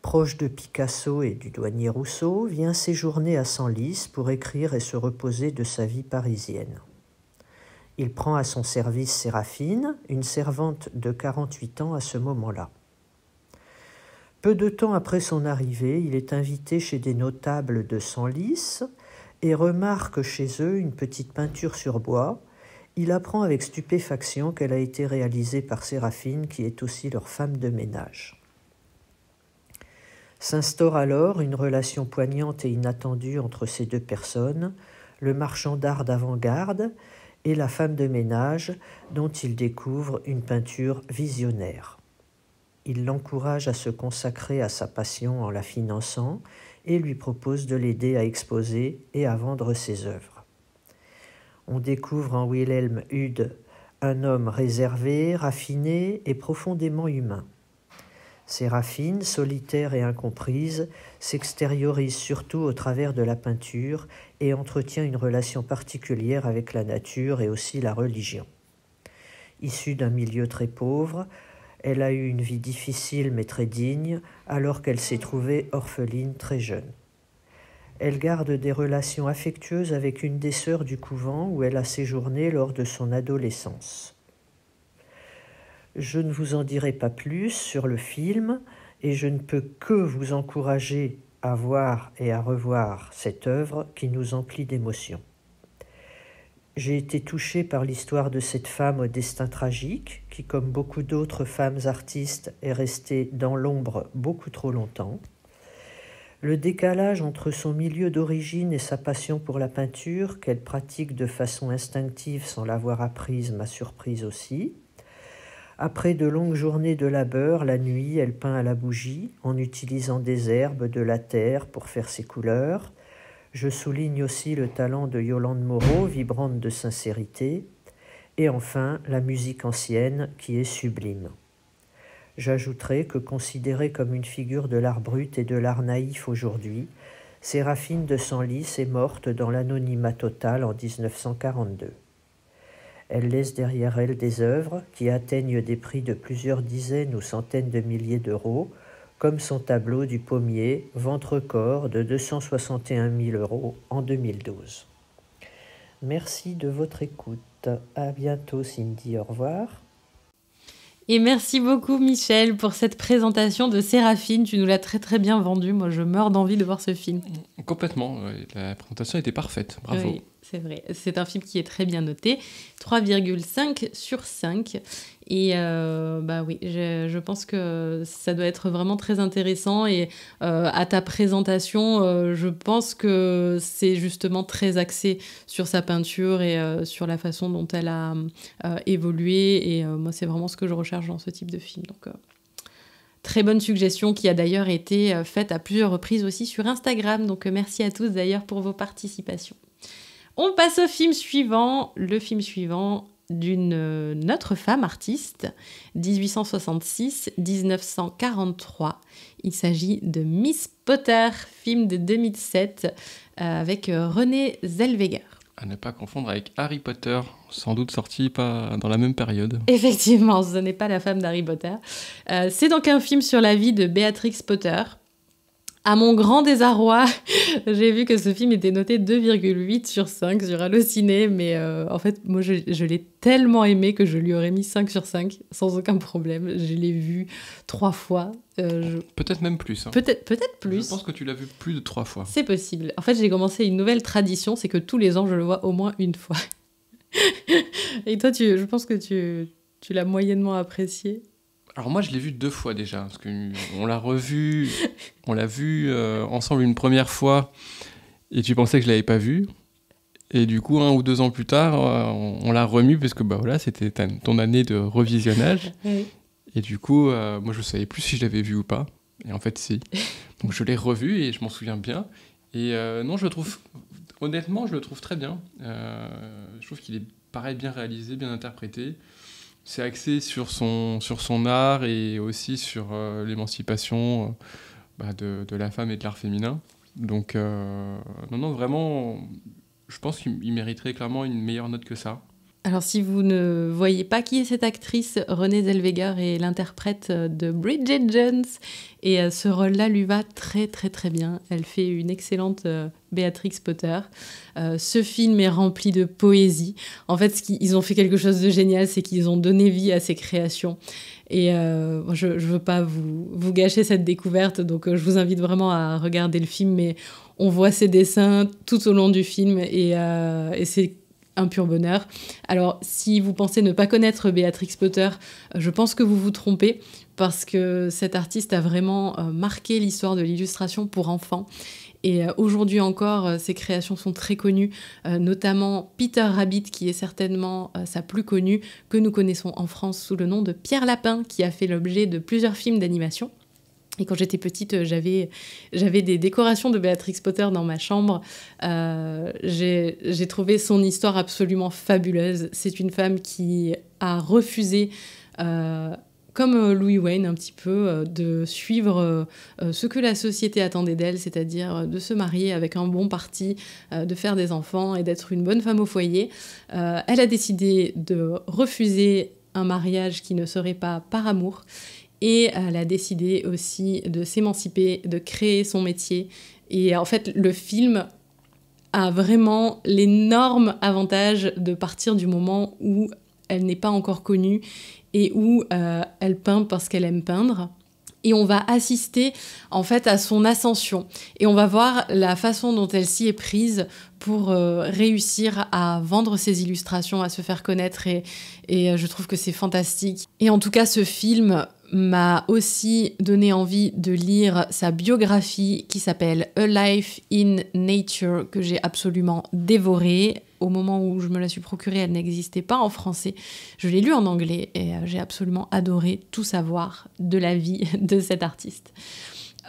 proche de Picasso et du douanier Rousseau, vient séjourner à Senlis pour écrire et se reposer de sa vie parisienne. Il prend à son service Séraphine, une servante de 48 ans à ce moment-là. Peu de temps après son arrivée, il est invité chez des notables de Senlis et remarque chez eux une petite peinture sur bois. Il apprend avec stupéfaction qu'elle a été réalisée par Séraphine, qui est aussi leur femme de ménage. S'instaure alors une relation poignante et inattendue entre ces deux personnes, le marchand d'art d'avant-garde et la femme de ménage dont il découvre une peinture visionnaire. Il l'encourage à se consacrer à sa passion en la finançant et lui propose de l'aider à exposer et à vendre ses œuvres. On découvre en Wilhelm Hude un homme réservé, raffiné et profondément humain. Ses raffines, solitaires et incomprises, s'extériorisent surtout au travers de la peinture et entretient une relation particulière avec la nature et aussi la religion. Issu d'un milieu très pauvre, elle a eu une vie difficile mais très digne, alors qu'elle s'est trouvée orpheline très jeune. Elle garde des relations affectueuses avec une des sœurs du couvent où elle a séjourné lors de son adolescence. Je ne vous en dirai pas plus sur le film et je ne peux que vous encourager à voir et à revoir cette œuvre qui nous emplit d'émotions. J'ai été touchée par l'histoire de cette femme au destin tragique, qui, comme beaucoup d'autres femmes artistes, est restée dans l'ombre beaucoup trop longtemps. Le décalage entre son milieu d'origine et sa passion pour la peinture, qu'elle pratique de façon instinctive sans l'avoir apprise, m'a surprise aussi. Après de longues journées de labeur, la nuit, elle peint à la bougie, en utilisant des herbes, de la terre pour faire ses couleurs. Je souligne aussi le talent de Yolande Moreau, vibrante de sincérité, et enfin la musique ancienne qui est sublime. J'ajouterai que considérée comme une figure de l'art brut et de l'art naïf aujourd'hui, Séraphine de Senlis est morte dans l'anonymat total en 1942. Elle laisse derrière elle des œuvres qui atteignent des prix de plusieurs dizaines ou centaines de milliers d'euros, comme son tableau du pommier Ventre-corps de 261 000 euros en 2012. Merci de votre écoute. À bientôt, Cindy. Au revoir. Et merci beaucoup Michel pour cette présentation de Séraphine. Tu nous l'as très très bien vendue. Moi, je meurs d'envie de voir ce film. Complètement. La présentation était parfaite. Bravo c'est vrai. C'est un film qui est très bien noté. 3,5 sur 5. Et euh, bah oui, je, pense que ça doit être vraiment très intéressant. Et euh, à ta présentation, euh, je pense que c'est justement très axé sur sa peinture et sur la façon dont elle a évolué. Et moi, c'est vraiment ce que je recherche dans ce type de film. Donc. Très bonne suggestion qui a d'ailleurs été faite à plusieurs reprises aussi sur Instagram. Donc merci à tous d'ailleurs pour vos participations. On passe au film suivant, le film suivant d'une euh, autre femme artiste, 1866-1943. Il s'agit de Miss Potter, film de 2007 euh, avec euh, René Zellweger. À ne pas confondre avec Harry Potter, sans doute sorti pas dans la même période. Effectivement, ce n'est pas la femme d'Harry Potter. C'est donc un film sur la vie de Beatrix Potter, à mon grand désarroi, [LAUGHS] j'ai vu que ce film était noté 2,8 sur 5 sur Allociné, mais euh, en fait, moi, je, l'ai tellement aimé que je lui aurais mis 5 sur 5 sans aucun problème. Je l'ai vu trois fois. Euh, peut-être même plus. Hein. Peut-être peut plus. Je pense que tu l'as vu plus de trois fois. C'est possible. En fait, j'ai commencé une nouvelle tradition, c'est que tous les ans, je le vois au moins une fois. [LAUGHS] Et toi, tu, je pense que tu, tu l'as moyennement apprécié. Alors moi, je l'ai vu deux fois déjà, parce qu'on l'a revu, on l'a vu euh, ensemble une première fois, et tu pensais que je l'avais pas vu. Et du coup, un ou deux ans plus tard, euh, on, l'a remis, parce que bah, voilà, c'était ton année de revisionnage. [LAUGHS] Et du coup, euh, moi, je ne savais plus si je l'avais vu ou pas. Et en fait, si. Donc je l'ai revu et je m'en souviens bien. Et non, je le trouve, honnêtement, je le trouve très bien. je trouve qu'il est pareil, bien réalisé, bien interprété c'est axé sur son, sur son art et aussi sur euh, l'émancipation euh, bah, de, de, la femme et de l'art féminin. Donc, euh, non, non, vraiment, je pense qu'il mériterait clairement une meilleure note que ça. Alors si vous ne voyez pas qui est cette actrice, Renée Zellweger est l'interprète de Bridget Jones et euh, ce rôle-là lui va très très très bien. Elle fait une excellente euh, Béatrix Potter. Euh, ce film est rempli de poésie. En fait, ce ils ont fait quelque chose de génial, c'est qu'ils ont donné vie à ces créations. Et je ne veux pas vous, gâcher cette découverte, donc je vous invite vraiment à regarder le film, mais on voit ces dessins tout au long du film et c'est un pur bonheur. Alors, si vous pensez ne pas connaître Béatrix Potter, euh, je pense que vous vous trompez parce que cet artiste a vraiment euh, marqué l'histoire de l'illustration pour enfants. Et euh, aujourd'hui encore, ses créations sont très connues, notamment Peter Rabbit, qui est certainement sa plus connue, que nous connaissons en France sous le nom de Pierre Lapin, qui a fait l'objet de plusieurs films d'animation. Et quand j'étais petite, euh, j'avais, j'avais des décorations de Béatrix Potter dans ma chambre. Euh, j'ai, trouvé son histoire absolument fabuleuse. C'est une femme qui a refusé, euh, comme Louis Wayne un petit peu, de suivre ce que la société attendait d'elle, c'est-à-dire de se marier avec un bon parti, de faire des enfants et d'être une bonne femme au foyer. elle a décidé de refuser un mariage qui ne serait pas par amour et elle a décidé aussi de s'émanciper, de créer son métier. Et en fait, le film a vraiment l'énorme avantage de partir du moment où elle n'est pas encore connue et où euh, elle peint parce qu'elle aime peindre. Et on va assister en fait à son ascension. Et on va voir la façon dont elle s'y est prise pour euh, réussir à vendre ses illustrations, à se faire connaître. Et, et euh, je trouve que c'est fantastique. Et en tout cas, ce film m'a aussi donné envie de lire sa biographie qui s'appelle A Life in Nature, que j'ai absolument dévorée. Au moment où je me la suis procurée, elle n'existait pas en français. Je l'ai lue en anglais et euh, j'ai absolument adoré tout savoir de la vie [LAUGHS] de cet artiste.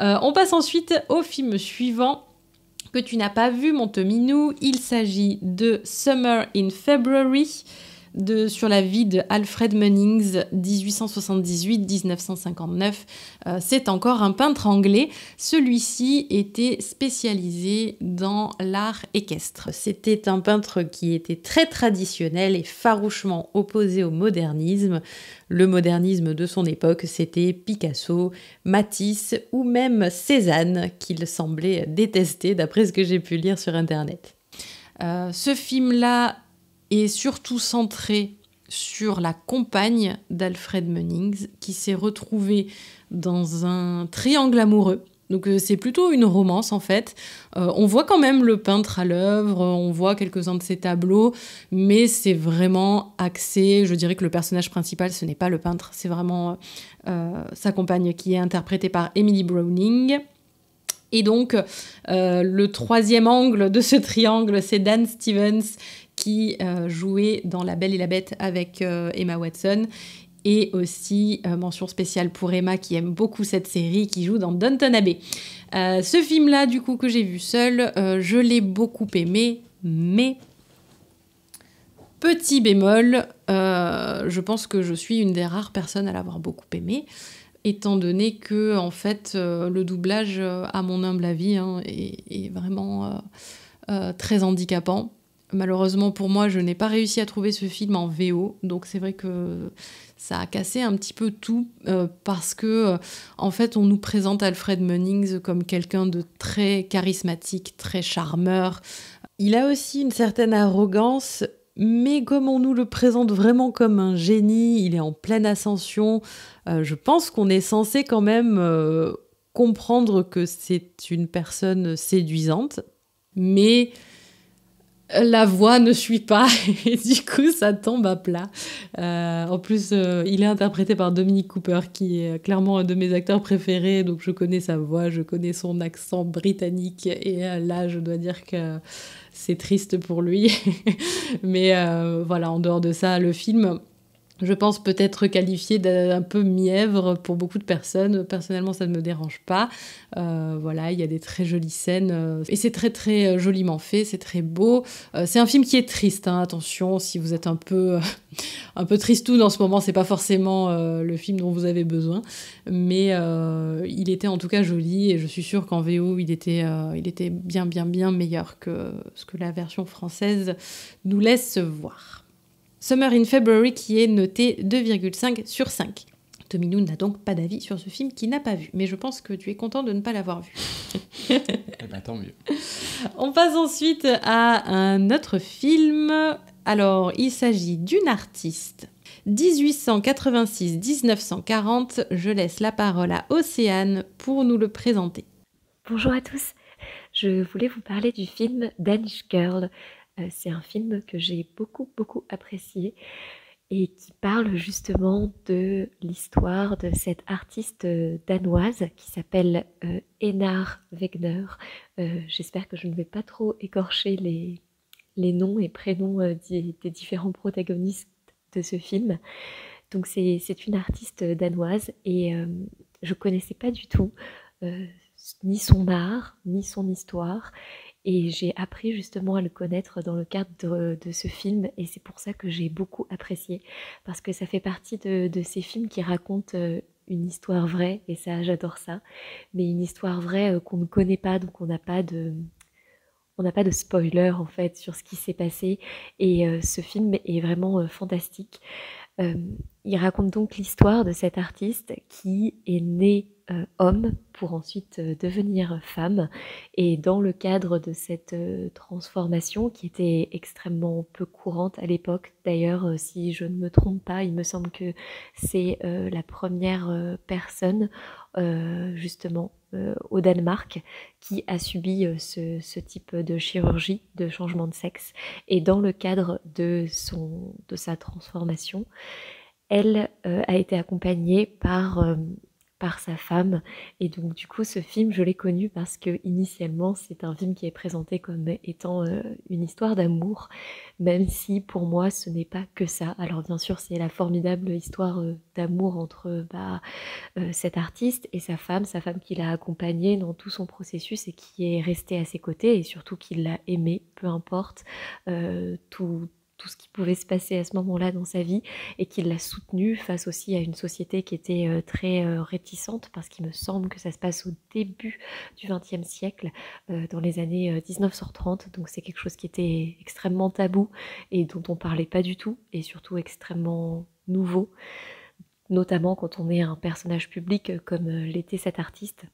Euh, on passe ensuite au film suivant que tu n'as pas vu, mon Minou. Il s'agit de Summer in February sur la vie de Alfred Munnings, 1878-1959. Euh, c'est encore un peintre anglais. Celui-ci était spécialisé dans l'art équestre. C'était un peintre qui était très traditionnel et farouchement opposé au modernisme. Le modernisme de son époque, c'était Picasso, Matisse ou même Cézanne, qu'il semblait détester d'après ce que j'ai pu lire sur Internet. Euh, ce film-là et surtout centré sur la compagne d'Alfred Munnings qui s'est retrouvée dans un triangle amoureux. Donc euh, c'est plutôt une romance en fait. Euh, on voit quand même le peintre à l'œuvre, on voit quelques-uns de ses tableaux, mais c'est vraiment axé, je dirais que le personnage principal ce n'est pas le peintre, c'est vraiment euh, sa compagne qui est interprétée par Emily Browning. Et donc, le troisième angle de ce triangle, c'est Dan Stevens qui euh, jouait dans La Belle et la Bête avec euh, Emma Watson. Et aussi, euh, mention spéciale pour Emma qui aime beaucoup cette série, qui joue dans Downton Abbey. ce film-là, du coup, que j'ai vu seul, je l'ai beaucoup aimé, mais Petit bémol, je pense que je suis une des rares personnes à l'avoir beaucoup aimé, étant donné que en fait le doublage, à mon humble avis, hein, est, vraiment très handicapant. Malheureusement pour moi, je n'ai pas réussi à trouver ce film en VO, donc c'est vrai que ça a cassé un petit peu tout euh, parce que euh, en fait, on nous présente Alfred Munnings comme quelqu'un de très charismatique, très charmeur. Il a aussi une certaine arrogance, mais comme on nous le présente vraiment comme un génie, il est en pleine ascension, euh, je pense qu'on est censé quand même comprendre que c'est une personne séduisante, mais la voix ne suit pas [LAUGHS] et du coup ça tombe à plat. Euh, en plus, euh, il est interprété par Dominique Cooper qui est clairement un de mes acteurs préférés, donc je connais sa voix, je connais son accent britannique et euh, là je dois dire que c'est triste pour lui. [LAUGHS] Mais voilà, en dehors de ça, le film, je pense peut-être qualifié d'un peu mièvre pour beaucoup de personnes. Personnellement, ça ne me dérange pas. Euh, voilà, il y a des très jolies scènes euh, et c'est très très euh, joliment fait, c'est très beau. c'est un film qui est triste, hein, attention. Si vous êtes un peu [LAUGHS] un peu tristou dans ce moment, c'est pas forcément le film dont vous avez besoin, mais il était en tout cas joli et je suis sûre qu'en VO, il était il était bien bien bien meilleur que ce que la version française nous laisse voir. Summer in February qui est noté 2,5 sur 5. Tommy n'a donc pas d'avis sur ce film qu'il n'a pas vu, mais je pense que tu es content de ne pas l'avoir vu. eh ben tant mieux. [LAUGHS] On passe ensuite à un autre film. Alors, il s'agit d'une artiste. 1886-1940, je laisse la parole à Océane pour nous le présenter. Bonjour à tous. Je voulais vous parler du film Danish Girl euh, c'est un film que j'ai beaucoup, beaucoup apprécié et qui parle justement de l'histoire de cette artiste euh, danoise qui s'appelle Enar euh, Wegner. J'espère que je ne vais pas trop écorcher les, noms et prénoms des, des, différents protagonistes de ce film. Donc c'est une artiste danoise et je ne connaissais pas du tout ni son art, ni son histoire. Et j'ai appris justement à le connaître dans le cadre de, ce film et c'est pour ça que j'ai beaucoup apprécié parce que ça fait partie de, ces films qui racontent euh, une histoire vraie et ça j'adore ça, mais une histoire vraie euh, qu'on ne connaît pas donc on n'a pas de on n'a pas de spoiler en fait sur ce qui s'est passé et euh, ce film est vraiment fantastique. il raconte donc l'histoire de cet artiste qui est né euh, homme pour ensuite euh, devenir femme. Et dans le cadre de cette euh, transformation qui était extrêmement peu courante à l'époque, d'ailleurs si je ne me trompe pas, il me semble que c'est la première personne justement au Danemark qui a subi ce, type de chirurgie de changement de sexe. Et dans le cadre de, son, de sa transformation, elle a été accompagnée par par sa femme. Et donc du coup ce film je l'ai connu parce que initialement c'est un film qui est présenté comme étant euh, une histoire d'amour, même si pour moi ce n'est pas que ça. Alors bien sûr c'est la formidable histoire euh, d'amour entre bah, euh, cet artiste et sa femme, sa femme qui l'a accompagné dans tout son processus et qui est restée à ses côtés et surtout qui l'a aimé, peu importe tout tout ce qui pouvait se passer à ce moment-là dans sa vie et qu'il l'a soutenu face aussi à une société qui était euh, très euh, réticente parce qu'il me semble que ça se passe au début du XXe siècle, euh, dans les années 1930. Donc c'est quelque chose qui était extrêmement tabou et dont on parlait pas du tout et surtout extrêmement nouveau, notamment quand on est un personnage public comme l'était cet artiste.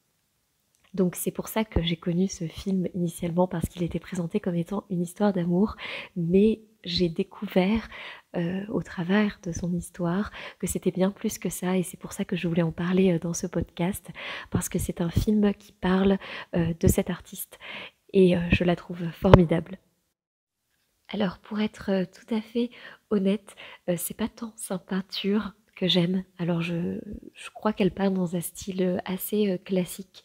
Donc c'est pour ça que j'ai connu ce film initialement parce qu'il était présenté comme étant une histoire d'amour, mais j'ai découvert euh, au travers de son histoire que c'était bien plus que ça et c'est pour ça que je voulais en parler euh, dans ce podcast parce que c'est un film qui parle euh, de cet artiste et je la trouve formidable. Alors pour être tout à fait honnête, c'est pas tant sa peinture que j'aime. Alors je, crois qu'elle peint dans un style assez classique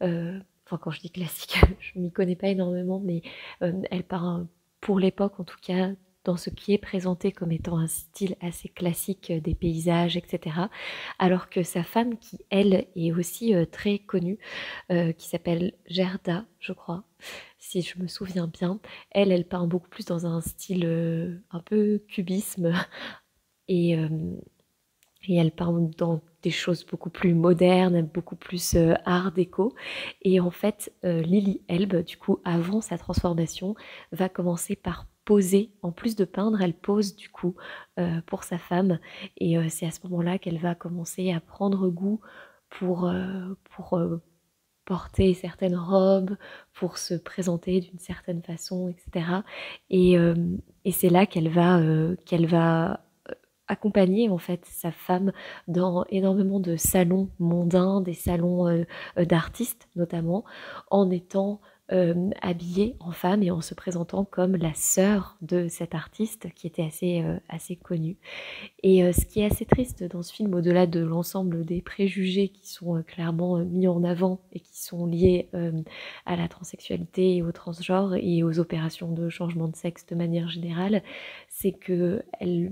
enfin quand je dis classique, [LAUGHS] je m'y connais pas énormément, mais elle part un pour l'époque en tout cas, dans ce qui est présenté comme étant un style assez classique euh, des paysages, etc. Alors que sa femme, qui elle est aussi euh, très connue, euh, qui s'appelle Gerda, je crois, si je me souviens bien, elle, elle peint beaucoup plus dans un style un peu cubisme et, et elle peint dans des choses beaucoup plus modernes, beaucoup plus euh, art déco. Et en fait, euh, Lily Elbe, du coup, avant sa transformation, va commencer par poser. En plus de peindre, elle pose du coup euh, pour sa femme. Et c'est à ce moment-là qu'elle va commencer à prendre goût pour, pour porter certaines robes, pour se présenter d'une certaine façon, etc. Et, et c'est là qu'elle va, qu'elle va accompagner en fait sa femme dans énormément de salons mondains, des salons euh, euh, d'artistes notamment, en étant euh, habillée en femme et en se présentant comme la sœur de cet artiste qui était assez, assez connu. Et ce qui est assez triste dans ce film, au-delà de l'ensemble des préjugés qui sont clairement mis en avant et qui sont liés à la transsexualité et au transgenre et aux opérations de changement de sexe de manière générale, c'est que elle,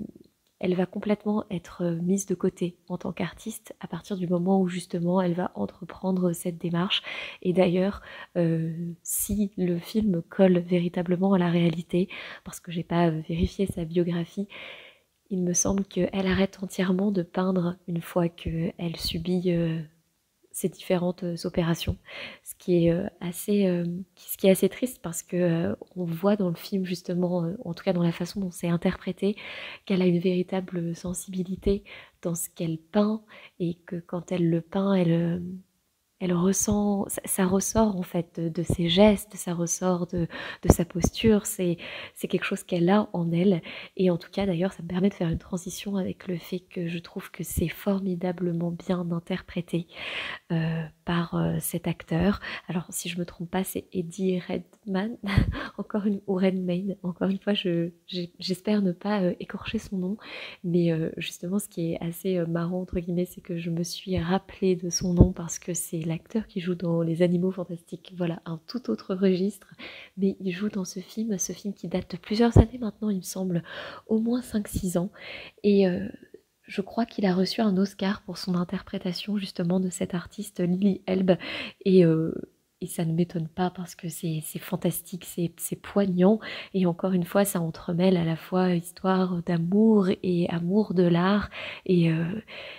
elle va complètement être euh, mise de côté en tant qu'artiste à partir du moment où justement elle va entreprendre cette démarche. Et d'ailleurs, euh, si le film colle véritablement à la réalité, parce que j'ai pas euh, vérifié sa biographie, il me semble qu'elle arrête entièrement de peindre une fois qu'elle subit ces différentes euh, opérations, ce qui est euh, assez, euh, ce qui est assez triste parce que on voit dans le film justement, en tout cas dans la façon dont c'est interprété, qu'elle a une véritable sensibilité dans ce qu'elle peint et que quand elle le peint, elle elle ressent, ça, ressort en fait de, ses gestes, ça ressort de, sa posture, c'est quelque chose qu'elle a en elle. Et en tout cas, d'ailleurs, ça me permet de faire une transition avec le fait que je trouve que c'est formidablement bien interprété euh, par euh, cet acteur. Alors, si je me trompe pas, c'est Eddie Redman, [LAUGHS] encore une, ou Redmayne, encore une fois, j'espère ne pas euh, écorcher son nom, mais justement, ce qui est assez marrant, entre guillemets, c'est que je me suis rappelé de son nom parce que c'est acteur qui joue dans Les Animaux Fantastiques. Voilà, un tout autre registre, mais il joue dans ce film, ce film qui date de plusieurs années maintenant, il me semble, au moins 5-6 ans. Et euh, je crois qu'il a reçu un Oscar pour son interprétation justement de cette artiste Lily Elbe. Et. Euh, et ça ne m'étonne pas parce que c'est fantastique, c'est poignant et encore une fois ça entremêle à la fois histoire d'amour et amour de l'art et, euh,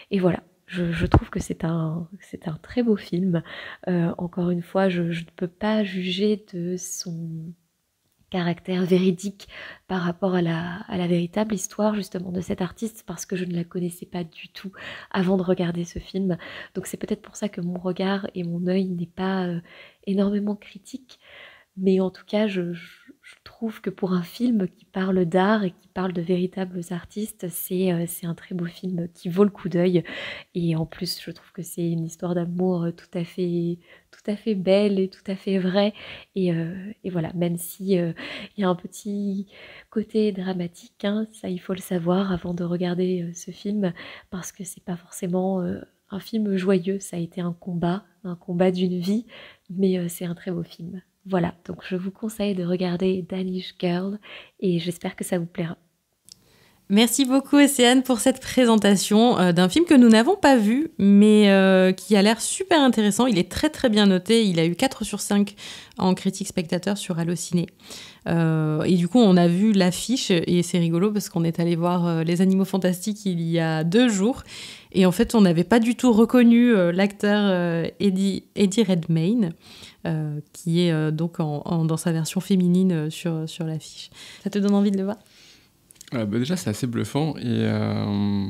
et voilà je, trouve que c'est un, c'est un très beau film. Euh, encore une fois, je, ne peux pas juger de son caractère véridique par rapport à la, la, véritable histoire justement de cet artiste parce que je ne la connaissais pas du tout avant de regarder ce film. Donc c'est peut-être pour ça que mon regard et mon œil n'est pas euh, énormément critique. Mais en tout cas, je je trouve que pour un film qui parle d'art et qui parle de véritables artistes, euh, c'est un très beau film qui vaut le coup d'œil. Et en plus, je trouve que c'est une histoire d'amour euh, tout à fait tout à fait belle et tout à fait vraie. Et, euh, et voilà, même si il y a un petit côté dramatique, hein, ça il faut le savoir avant de regarder ce film, parce que c'est pas forcément un film joyeux. Ça a été un combat, un combat d'une vie, mais c'est un très beau film. Voilà, donc je vous conseille de regarder Danish Girl et j'espère que ça vous plaira. Merci beaucoup Océane pour cette présentation euh, d'un film que nous n'avons pas vu mais euh, qui a l'air super intéressant. Il est très très bien noté, il a eu 4 sur 5 en critique spectateur sur Allociné. Euh, et du coup on a vu l'affiche et c'est rigolo parce qu'on est allé voir Les Animaux Fantastiques il y a deux jours et en fait on n'avait pas du tout reconnu l'acteur Eddie, Eddie Redmayne. Euh, qui est euh, donc dans sa version féminine euh, sur, sur l'affiche. Ça te donne envie de le voir bah déjà, c'est assez bluffant, et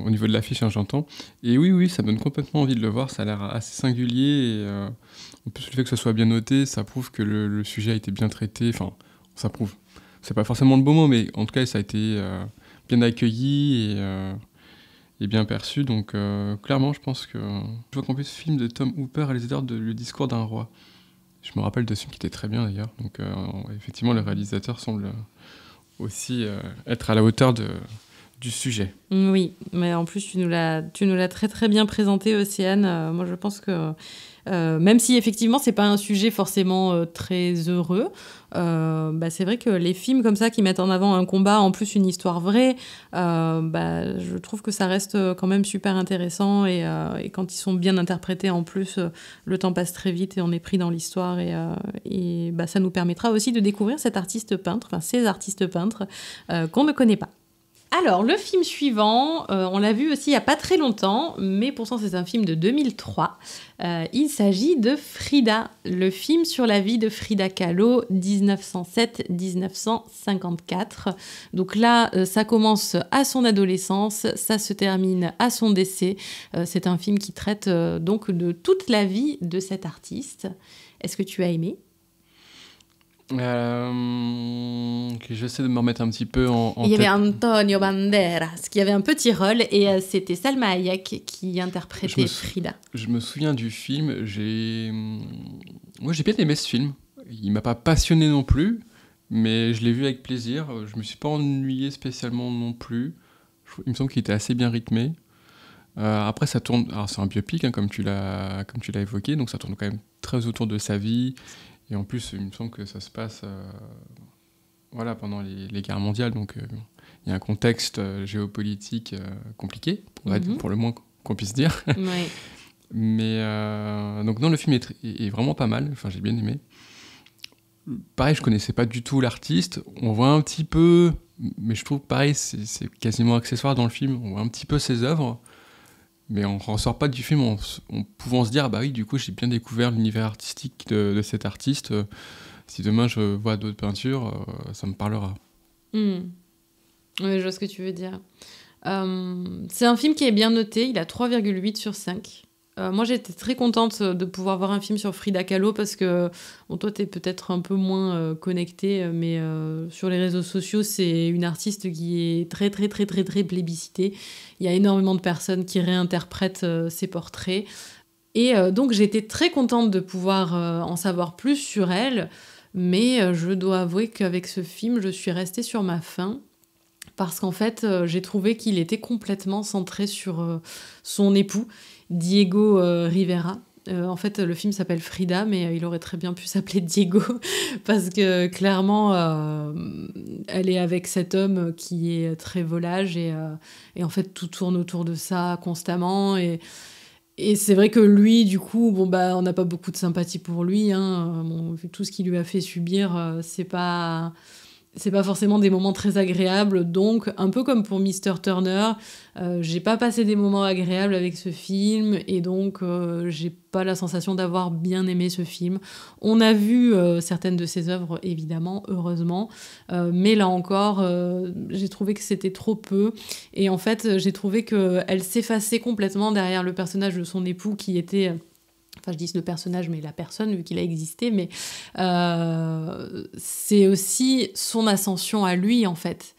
au niveau de l'affiche, hein, j'entends. Et oui, oui, ça me donne complètement envie de le voir, ça a l'air assez singulier, et en plus, le fait que ce soit bien noté, ça prouve que le, sujet a été bien traité, enfin, ça prouve. C'est pas forcément le beau mot, mais en tout cas, ça a été bien accueilli, et bien perçu. Donc clairement, je pense que je vois qu'en plus, film de Tom Hooper à les de Le Discours d'un roi. Je me rappelle de ce qui était très bien d'ailleurs. Donc, euh, effectivement, le réalisateur semble aussi euh, être à la hauteur du sujet. Mm, oui, mais en plus, tu nous l'as très très bien présenté, Océane. Euh, moi, je pense que. même si effectivement ce n'est pas un sujet forcément très heureux, euh, bah, c'est vrai que les films comme ça qui mettent en avant un combat, en plus une histoire vraie, euh, bah, je trouve que ça reste euh, quand même super intéressant et, et, quand ils sont bien interprétés en plus, le temps passe très vite et on est pris dans l'histoire et, et bah, ça nous permettra aussi de découvrir cet artiste peintre, enfin ces artistes peintres qu'on ne connaît pas. Alors, le film suivant, euh, on l'a vu aussi il n'y a pas très longtemps, mais pourtant c'est un film de 2003. Euh, il s'agit de Frida, le film sur la vie de Frida Kahlo 1907-1954. Donc là, euh, ça commence à son adolescence, ça se termine à son décès. c'est un film qui traite donc de toute la vie de cet artiste. Est-ce que tu as aimé euh, J'essaie de me remettre un petit peu en. en il y avait Antonio Banderas qui avait un petit rôle et euh, c'était Salma Hayek qui interprétait Frida. Je me souviens du film. J'ai. Hum, moi, j'ai bien aimé ce film. Il m'a pas passionné non plus, mais je l'ai vu avec plaisir. Je me suis pas ennuyé spécialement non plus. Il me semble qu'il était assez bien rythmé. Euh, après, ça tourne. c'est un biopic, hein, comme tu l'as, comme tu l'as évoqué, donc ça tourne quand même très autour de sa vie et en plus, il me semble que ça se passe euh, voilà, pendant les, guerres mondiales, donc euh, il y a un contexte euh, géopolitique compliqué, mhm. pour, le moins qu'on puisse dire. [LAUGHS] Mais donc non, le film est, est vraiment pas mal. Enfin, j'ai bien aimé. Pareil, je connaissais pas du tout l'artiste. On voit un petit peu, mais je trouve pareil, c'est quasiment accessoire dans le film. On voit un petit peu ses œuvres mais on ressort pas du film en, pouvant se dire ah bah oui du coup j'ai bien découvert l'univers artistique de, cet artiste euh, si demain je vois d'autres peintures euh, ça me parlera hmm. oui, je vois ce que tu veux dire euh, c'est un film qui est bien noté il a 3,8 sur 5 euh, moi, j'étais très contente euh, de pouvoir voir un film sur Frida Kahlo parce que, bon, toi, t'es peut-être un peu moins euh, connectée, mais sur les réseaux sociaux, c'est une artiste qui est très, très, très, très, très plébiscitée. Il y a énormément de personnes qui réinterprètent ses portraits. Et donc, j'étais très contente de pouvoir en savoir plus sur elle, mais je dois avouer qu'avec ce film, je suis restée sur ma faim parce qu'en fait, j'ai trouvé qu'il était complètement centré sur son époux Diego euh, Rivera. Euh, en fait, le film s'appelle Frida, mais euh, il aurait très bien pu [LAUGHS] s'appeler Diego, parce que clairement, elle est avec cet homme qui est très volage, et, en fait, tout tourne autour de ça constamment. Et, et c'est vrai que lui, du coup, bon, bah, on n'a pas beaucoup de sympathie pour lui. Hein, tout ce qu'il lui a fait subir, c'est pas c'est pas forcément des moments très agréables, donc un peu comme pour Mr. Turner, euh, j'ai pas passé des moments agréables avec ce film et donc euh, j'ai pas la sensation d'avoir bien aimé ce film. On a vu euh, certaines de ses œuvres évidemment, heureusement, mais là encore j'ai trouvé que c'était trop peu et en fait j'ai trouvé qu'elle s'effaçait complètement derrière le personnage de son époux qui était enfin je dis ce personnage, mais la personne, vu qu'il a existé, mais euh, c'est aussi son ascension à lui, en fait,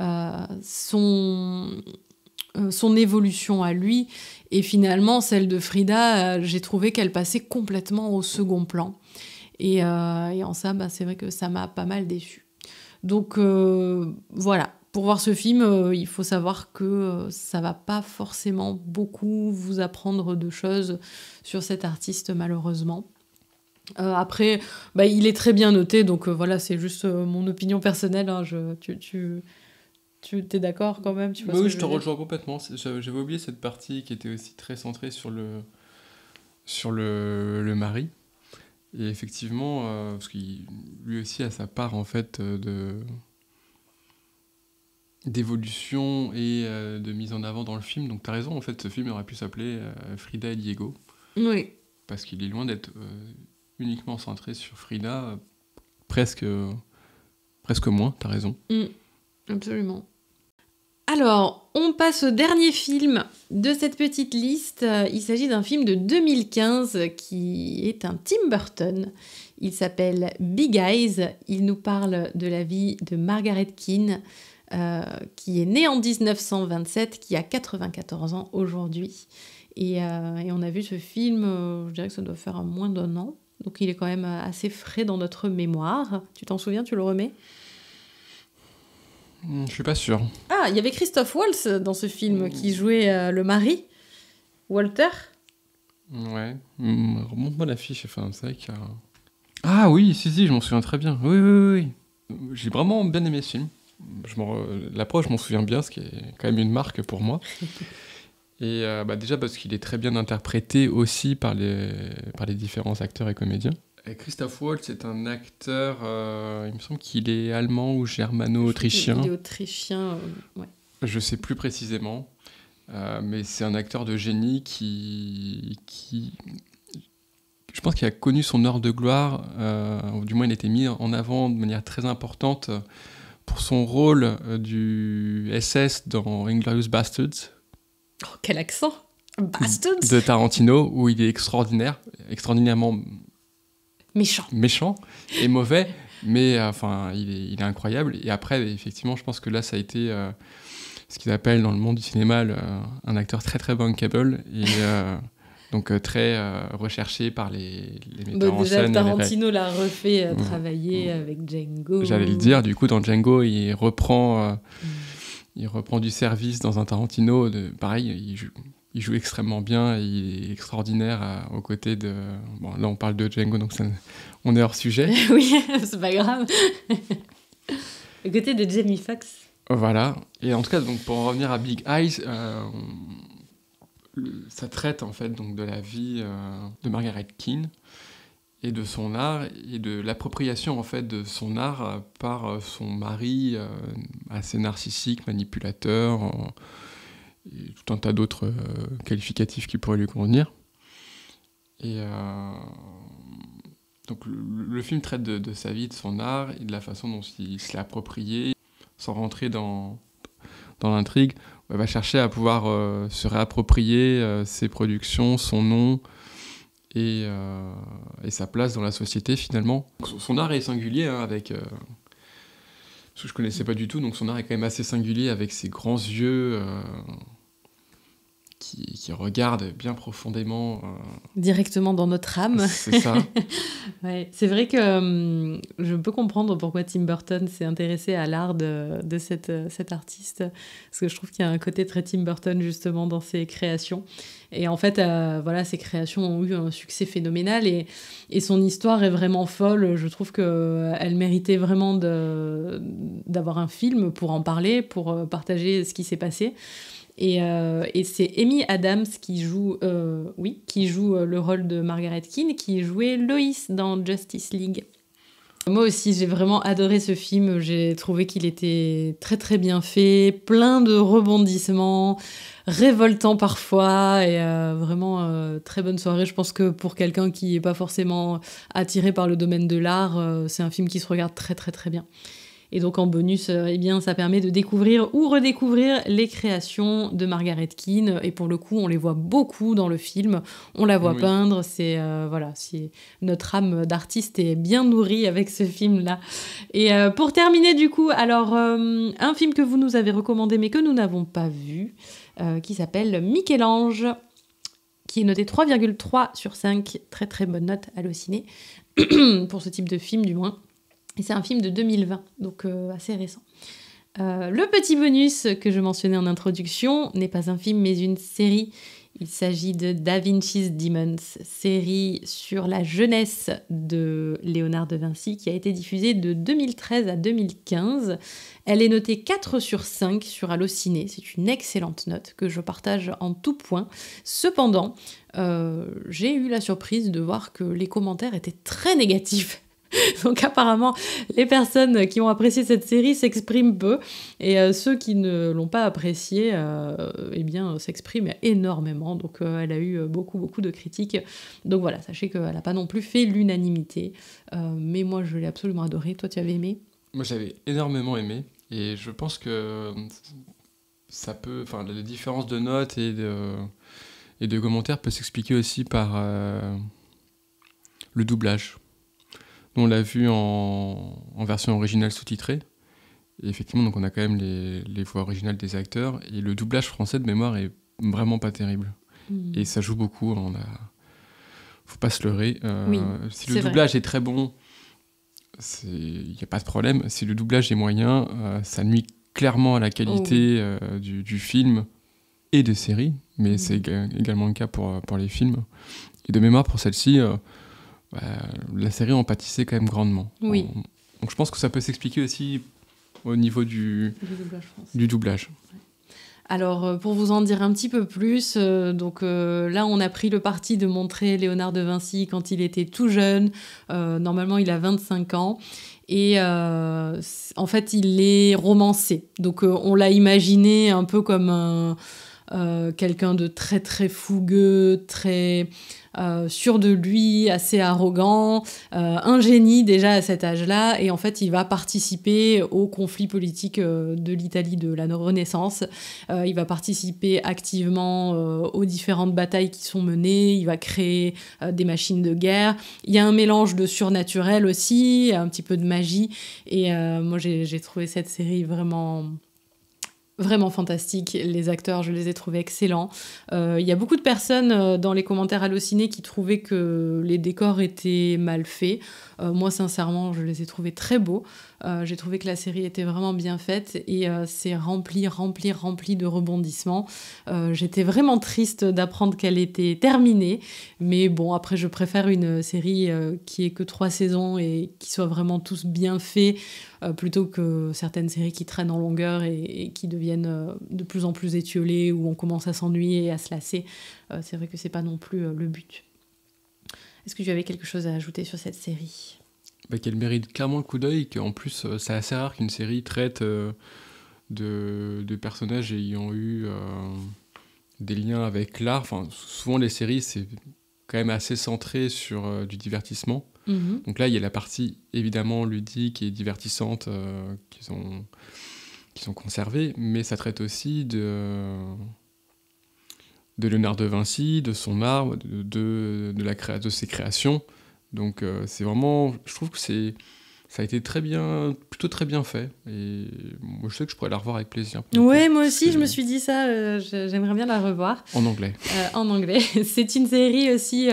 euh, son, euh, son évolution à lui, et finalement celle de Frida, j'ai trouvé qu'elle passait complètement au second plan. Et, en ça, bah, c'est vrai que ça m'a pas mal déçu. Donc voilà, pour voir ce film, euh, il faut savoir que ça euh, ça va pas forcément beaucoup vous apprendre de choses sur cet artiste malheureusement. Euh, après, bah, il est très bien noté, donc voilà, c'est juste mon opinion personnelle. Hein, je, tu, tu, tu t'es d'accord quand même tu vois Oui, je, te rejoins complètement. J'avais oublié cette partie qui était aussi très centrée sur le, sur le, le mari. Et effectivement, parce qu'il lui aussi a sa part en fait de d'évolution et euh, de mise en avant dans le film. Donc tu as raison, en fait, ce film aurait pu s'appeler euh, Frida et Diego. Oui. Parce qu'il est loin d'être euh, uniquement centré sur Frida, presque, presque moins, tu as raison. Mm, absolument. Alors, on passe au dernier film de cette petite liste. Il s'agit d'un film de 2015 qui est un Tim Burton. Il s'appelle Big Eyes. Il nous parle de la vie de Margaret Keane. Euh, qui est né en 1927, qui a 94 ans aujourd'hui. Euh, et, on a vu ce film, euh, je dirais que ça doit faire moins d'un an. Donc il est quand même assez frais dans notre mémoire. Tu t'en souviens, tu le remets hmm, Je suis pas sûr. Ah, il y avait Christophe Waltz dans ce film qui hmm. jouait le mari, Walter. Ouais, hmm, remonte-moi l'affiche, enfin, c'est Ah oui, si, si, je m'en souviens très bien. Oui, oui, oui. J'ai vraiment bien aimé ce film l'approche, je m'en souviens bien, ce qui est quand même une marque pour moi. [LAUGHS] et euh, bah, déjà parce qu'il est très bien interprété aussi par les, par les différents acteurs et comédiens. Et Christophe Waltz est un acteur, euh, il me semble qu'il est allemand ou germano-autrichien. autrichien, euh, ouais. Je sais plus précisément, mais c'est un acteur de génie qui, qui je pense qu'il a connu son heure de gloire, ou du moins il a été mis en avant de manière très importante pour son rôle euh, du SS dans Inglorious Bastards. Oh, quel accent Bastards De Tarantino, où il est extraordinaire, extraordinairement méchant, méchant et mauvais, mais euh, enfin, il est, il est, incroyable. Et après, effectivement, je pense que là, ça a été euh, ce qu'ils appellent dans le monde du cinéma un acteur très très bankable. Et donc euh, très euh, recherché par les, les metteurs en scène. Tarantino l'a refait euh, mm. travailler mm. avec Django. J'allais le dire, du coup, dans Django, il reprend, mm. il reprend du service dans un Tarantino. De, pareil, il joue, extrêmement bien, il est extraordinaire aux côtés de... Bon, là, on parle de Django, donc on est hors sujet. [LAUGHS] oui, [LAUGHS] c'est pas grave. [LAUGHS] aux côtés de Jamie Foxx. Voilà. Et en tout cas, donc, pour en revenir à Big Eyes, euh, ça traite en fait donc de la vie euh, de Margaret Keane et de son art et de l'appropriation en fait de son art euh, par euh, son mari assez narcissique, manipulateur, et tout un tas d'autres qualificatifs qui pourraient lui convenir. Et donc le, film traite de, sa vie, de son art et de la façon dont il se approprié, sans rentrer dans, dans l'intrigue. Bah, va chercher à pouvoir euh, se réapproprier euh, ses productions, son nom euh, et, sa place dans la société finalement. Son art est singulier hein, avec... ce que je connaissais pas du tout, donc son art est quand même assez singulier avec ses grands yeux qui, qui regarde bien profondément. Euh, Directement dans notre âme. C'est ça. [LAUGHS] ouais. C'est vrai que euh, je peux comprendre pourquoi Tim Burton s'est intéressé à l'art de, cette, euh, cet artiste, parce que je trouve qu'il y a un côté très Tim Burton justement dans ses créations. Et en fait, voilà, ses créations ont eu un succès phénoménal et, et son histoire est vraiment folle. Je trouve qu'elle méritait vraiment d'avoir un film pour en parler, pour partager ce qui s'est passé. Euh, et, c'est Amy Adams qui joue, euh, oui, qui joue euh, le rôle de Margaret Keane, qui jouait Lois dans Justice League. Moi aussi, j'ai vraiment adoré ce film. J'ai trouvé qu'il était très très bien fait, plein de rebondissements, révoltant parfois, et vraiment très bonne soirée. Je pense que pour quelqu'un qui n'est pas forcément attiré par le domaine de l'art, c'est un film qui se regarde très très très bien. Et donc en bonus, euh, eh bien, ça permet de découvrir ou redécouvrir les créations de Margaret Keane. Et pour le coup, on les voit beaucoup dans le film. On la voit peindre. C'est euh, voilà, notre âme d'artiste est bien nourrie avec ce film-là. Et euh, pour terminer, du coup, alors un film que vous nous avez recommandé mais que nous n'avons pas vu, qui s'appelle Michel-Ange qui est noté 3,3 sur 5, très très bonne note à ciné [CLEARS THROAT] pour ce type de film du moins. Et c'est un film de 2020, donc euh, assez récent. Euh, le petit bonus que je mentionnais en introduction n'est pas un film mais une série. Il s'agit de Da Vinci's Demons, série sur la jeunesse de Léonard de Vinci qui a été diffusée de 2013 à 2015. Elle est notée 4 sur 5 sur Allociné. C'est une excellente note que je partage en tout point. Cependant, euh, j'ai eu la surprise de voir que les commentaires étaient très négatifs [LAUGHS] Donc apparemment, les personnes qui ont apprécié cette série s'expriment peu, et euh, ceux qui ne l'ont pas appréciée, euh, eh bien, s'expriment énormément. Donc euh, elle a eu beaucoup, beaucoup de critiques. Donc voilà, sachez qu'elle n'a pas non plus fait l'unanimité. mais moi, je l'ai absolument adoré. Toi, tu avais aimé Moi, j'avais énormément aimé, et je pense que ça peut, enfin, les différences de notes et de, et de commentaires peut s'expliquer aussi par le doublage on l'a vu en, version originale sous-titrée. Et effectivement, donc on a quand même les, voix originales des acteurs. Et le doublage français de mémoire est vraiment pas terrible. Hmm. Et ça joue beaucoup. Hein, on a... Faut pas se leurrer. Euh, si le doublage est très bon, il n'y a pas de problème. Si le doublage est moyen, euh, ça nuit clairement à la qualité oh euh, du, film et des séries. Mais hmm. c'est également le cas pour, pour les films. Et de mémoire, pour celle-ci, euh, la série en pâtissait quand même grandement. donc je pense que ça peut s'expliquer aussi au niveau du, du doublage. Alors, euh, pour vous en dire un petit peu plus, euh, donc là, on a pris le parti de montrer Léonard de Vinci quand il était tout jeune. normalement, il a 25 ans. Et en fait, il est romancé. Donc, on l'a imaginé un peu comme un, quelqu'un de très, très fougueux, très euh, sûr de lui, assez arrogant, euh, un génie déjà à cet âge-là, et en fait il va participer aux conflits politiques euh, de l'Italie de la Renaissance, il va participer activement aux différentes batailles qui sont menées, il va créer des machines de guerre, il y a un mélange de surnaturel aussi, un petit peu de magie, et moi j'ai trouvé cette série vraiment vraiment fantastique. Les acteurs, je les ai trouvés excellents. Euh, il y a beaucoup de personnes euh, dans les commentaires hallucinés qui trouvaient que les décors étaient mal faits. Euh, moi, sincèrement, je les ai trouvés très beaux. Euh, j'ai trouvé que la série était vraiment bien faite et euh, c'est rempli, rempli, rempli de rebondissements. J'étais vraiment triste d'apprendre qu'elle était terminée, mais bon, après, je préfère une série qui est que trois saisons et qui soit vraiment tous bien faits plutôt que certaines séries qui traînent en longueur et, qui deviennent de plus en plus étiolées où on commence à s'ennuyer et à se lasser. c'est vrai que c'est pas non plus le but. Est-ce que tu avais quelque chose à ajouter sur cette série bah, Qu'elle mérite clairement un coup d'œil, qu'en plus, euh, c'est assez rare qu'une série traite euh, de, personnages ayant eu euh, des liens avec l'art. Enfin, souvent, les séries, c'est quand même assez centré sur du divertissement. Mhm. Donc là, il y a la partie évidemment ludique et divertissante qu'ils ont qui sont conservés, mais ça traite aussi de, de Léonard de Vinci, de son art, de, la créa, de ses créations. Donc euh, c'est vraiment, je trouve que c'est, ça a été très bien, plutôt très bien fait. Et moi je sais que je pourrais la revoir avec plaisir. Oui, moi aussi je me suis dit ça, euh, j'aimerais bien la revoir. En anglais. Euh, en anglais. [LAUGHS] c'est une série aussi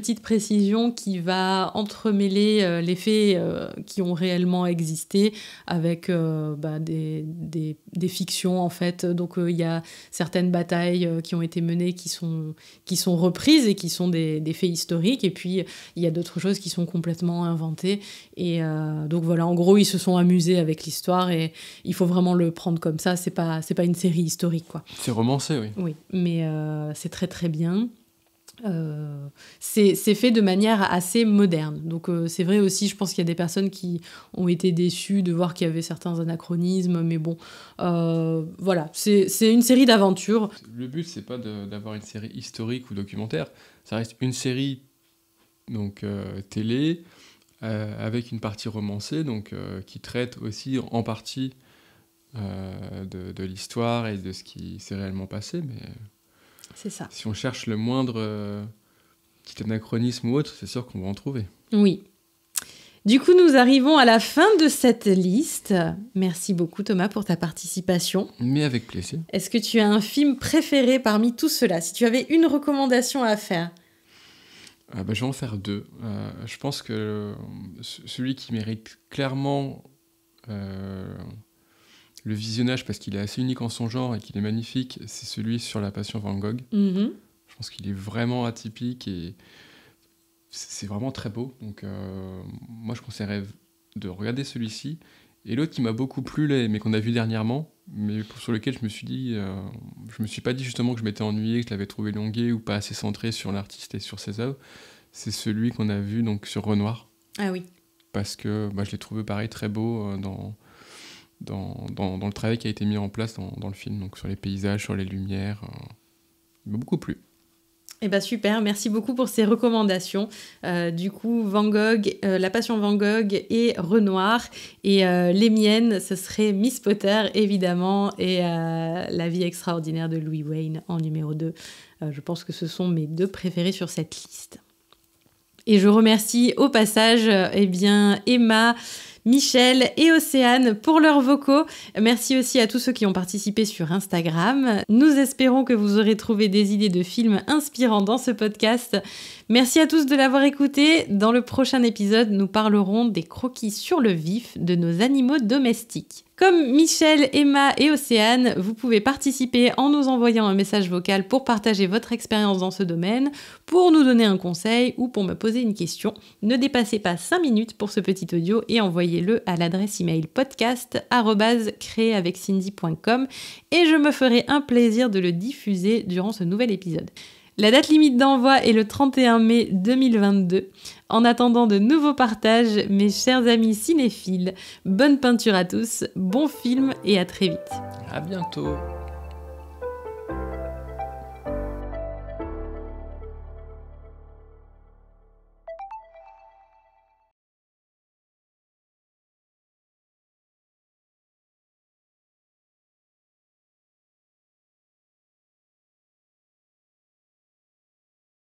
petite précision qui va entremêler euh, les faits euh, qui ont réellement existé avec euh, bah, des, des, des, fictions en fait. Donc il y a certaines batailles qui ont été menées qui sont, qui sont reprises et qui sont des, des faits historiques. Et puis il y a d'autres choses qui sont complètement inventées. Et donc voilà, en gros, ils se sont amusés avec l'histoire et il faut vraiment le prendre comme ça. C'est pas, c'est pas une série historique quoi. C'est romancé, oui. Oui, mais c'est très très bien. Euh, c'est fait de manière assez moderne. Donc euh, c'est vrai aussi, je pense qu'il y a des personnes qui ont été déçues de voir qu'il y avait certains anachronismes, mais bon, euh, voilà, c'est une série d'aventures. Le but, c'est pas d'avoir une série historique ou documentaire, ça reste une série donc télé avec une partie romancée, donc qui traite aussi en partie de, de l'histoire et de ce qui s'est réellement passé, mais c'est ça. Si on cherche le moindre euh, petit anachronisme ou autre, c'est sûr qu'on va en trouver. Oui. Du coup, nous arrivons à la fin de cette liste. Merci beaucoup Thomas pour ta participation. Mais avec plaisir. Est-ce que tu as un film préféré parmi tout cela Si tu avais une recommandation à faire ah bah, Je vais en faire deux. Euh, je pense que euh, celui qui mérite clairement le visionnage, parce qu'il est assez unique en son genre et qu'il est magnifique, c'est celui sur la passion Van Gogh. Mm-hmm. Je pense qu'il est vraiment atypique et c'est vraiment très beau. Donc, euh, moi, je conseillerais de regarder celui-ci. Et l'autre qui m'a beaucoup plu, mais qu'on a vu dernièrement, mais sur lequel je me suis dit, euh, je me suis pas dit justement que je m'étais ennuyé, que je l'avais trouvé longué ou pas assez centré sur l'artiste et sur ses œuvres, c'est celui qu'on a vu donc sur Renoir. Ah oui. Parce que bah, je l'ai trouvé pareil très beau euh, dans dans, le travail qui a été mis en place dans, le film, donc sur les paysages, sur les lumières. Euh, il m'a beaucoup plu. Eh ben super, merci beaucoup pour ces recommandations. Euh, du coup, Van Gogh, euh, La Passion Van Gogh et Renoir. Et les miennes, ce serait Miss Potter, évidemment, et La vie extraordinaire de Louis Wayne en numéro 2. je pense que ce sont mes deux préférés sur cette liste. Et je remercie au passage eh bien, Emma, Michel et Océane pour leurs vocaux. Merci aussi à tous ceux qui ont participé sur Instagram. Nous espérons que vous aurez trouvé des idées de films inspirants dans ce podcast. Merci à tous de l'avoir écouté. Dans le prochain épisode, nous parlerons des croquis sur le vif de nos animaux domestiques. Comme Michel, Emma et Océane, vous pouvez participer en nous envoyant un message vocal pour partager votre expérience dans ce domaine, pour nous donner un conseil ou pour me poser une question. Ne dépassez pas 5 minutes pour ce petit audio et envoyez-le à l'adresse email podcast.com et je me ferai un plaisir de le diffuser durant ce nouvel épisode. La date limite d'envoi est le 31 mai 2022. En attendant de nouveaux partages, mes chers amis cinéphiles, bonne peinture à tous, bon film et à très vite. À bientôt.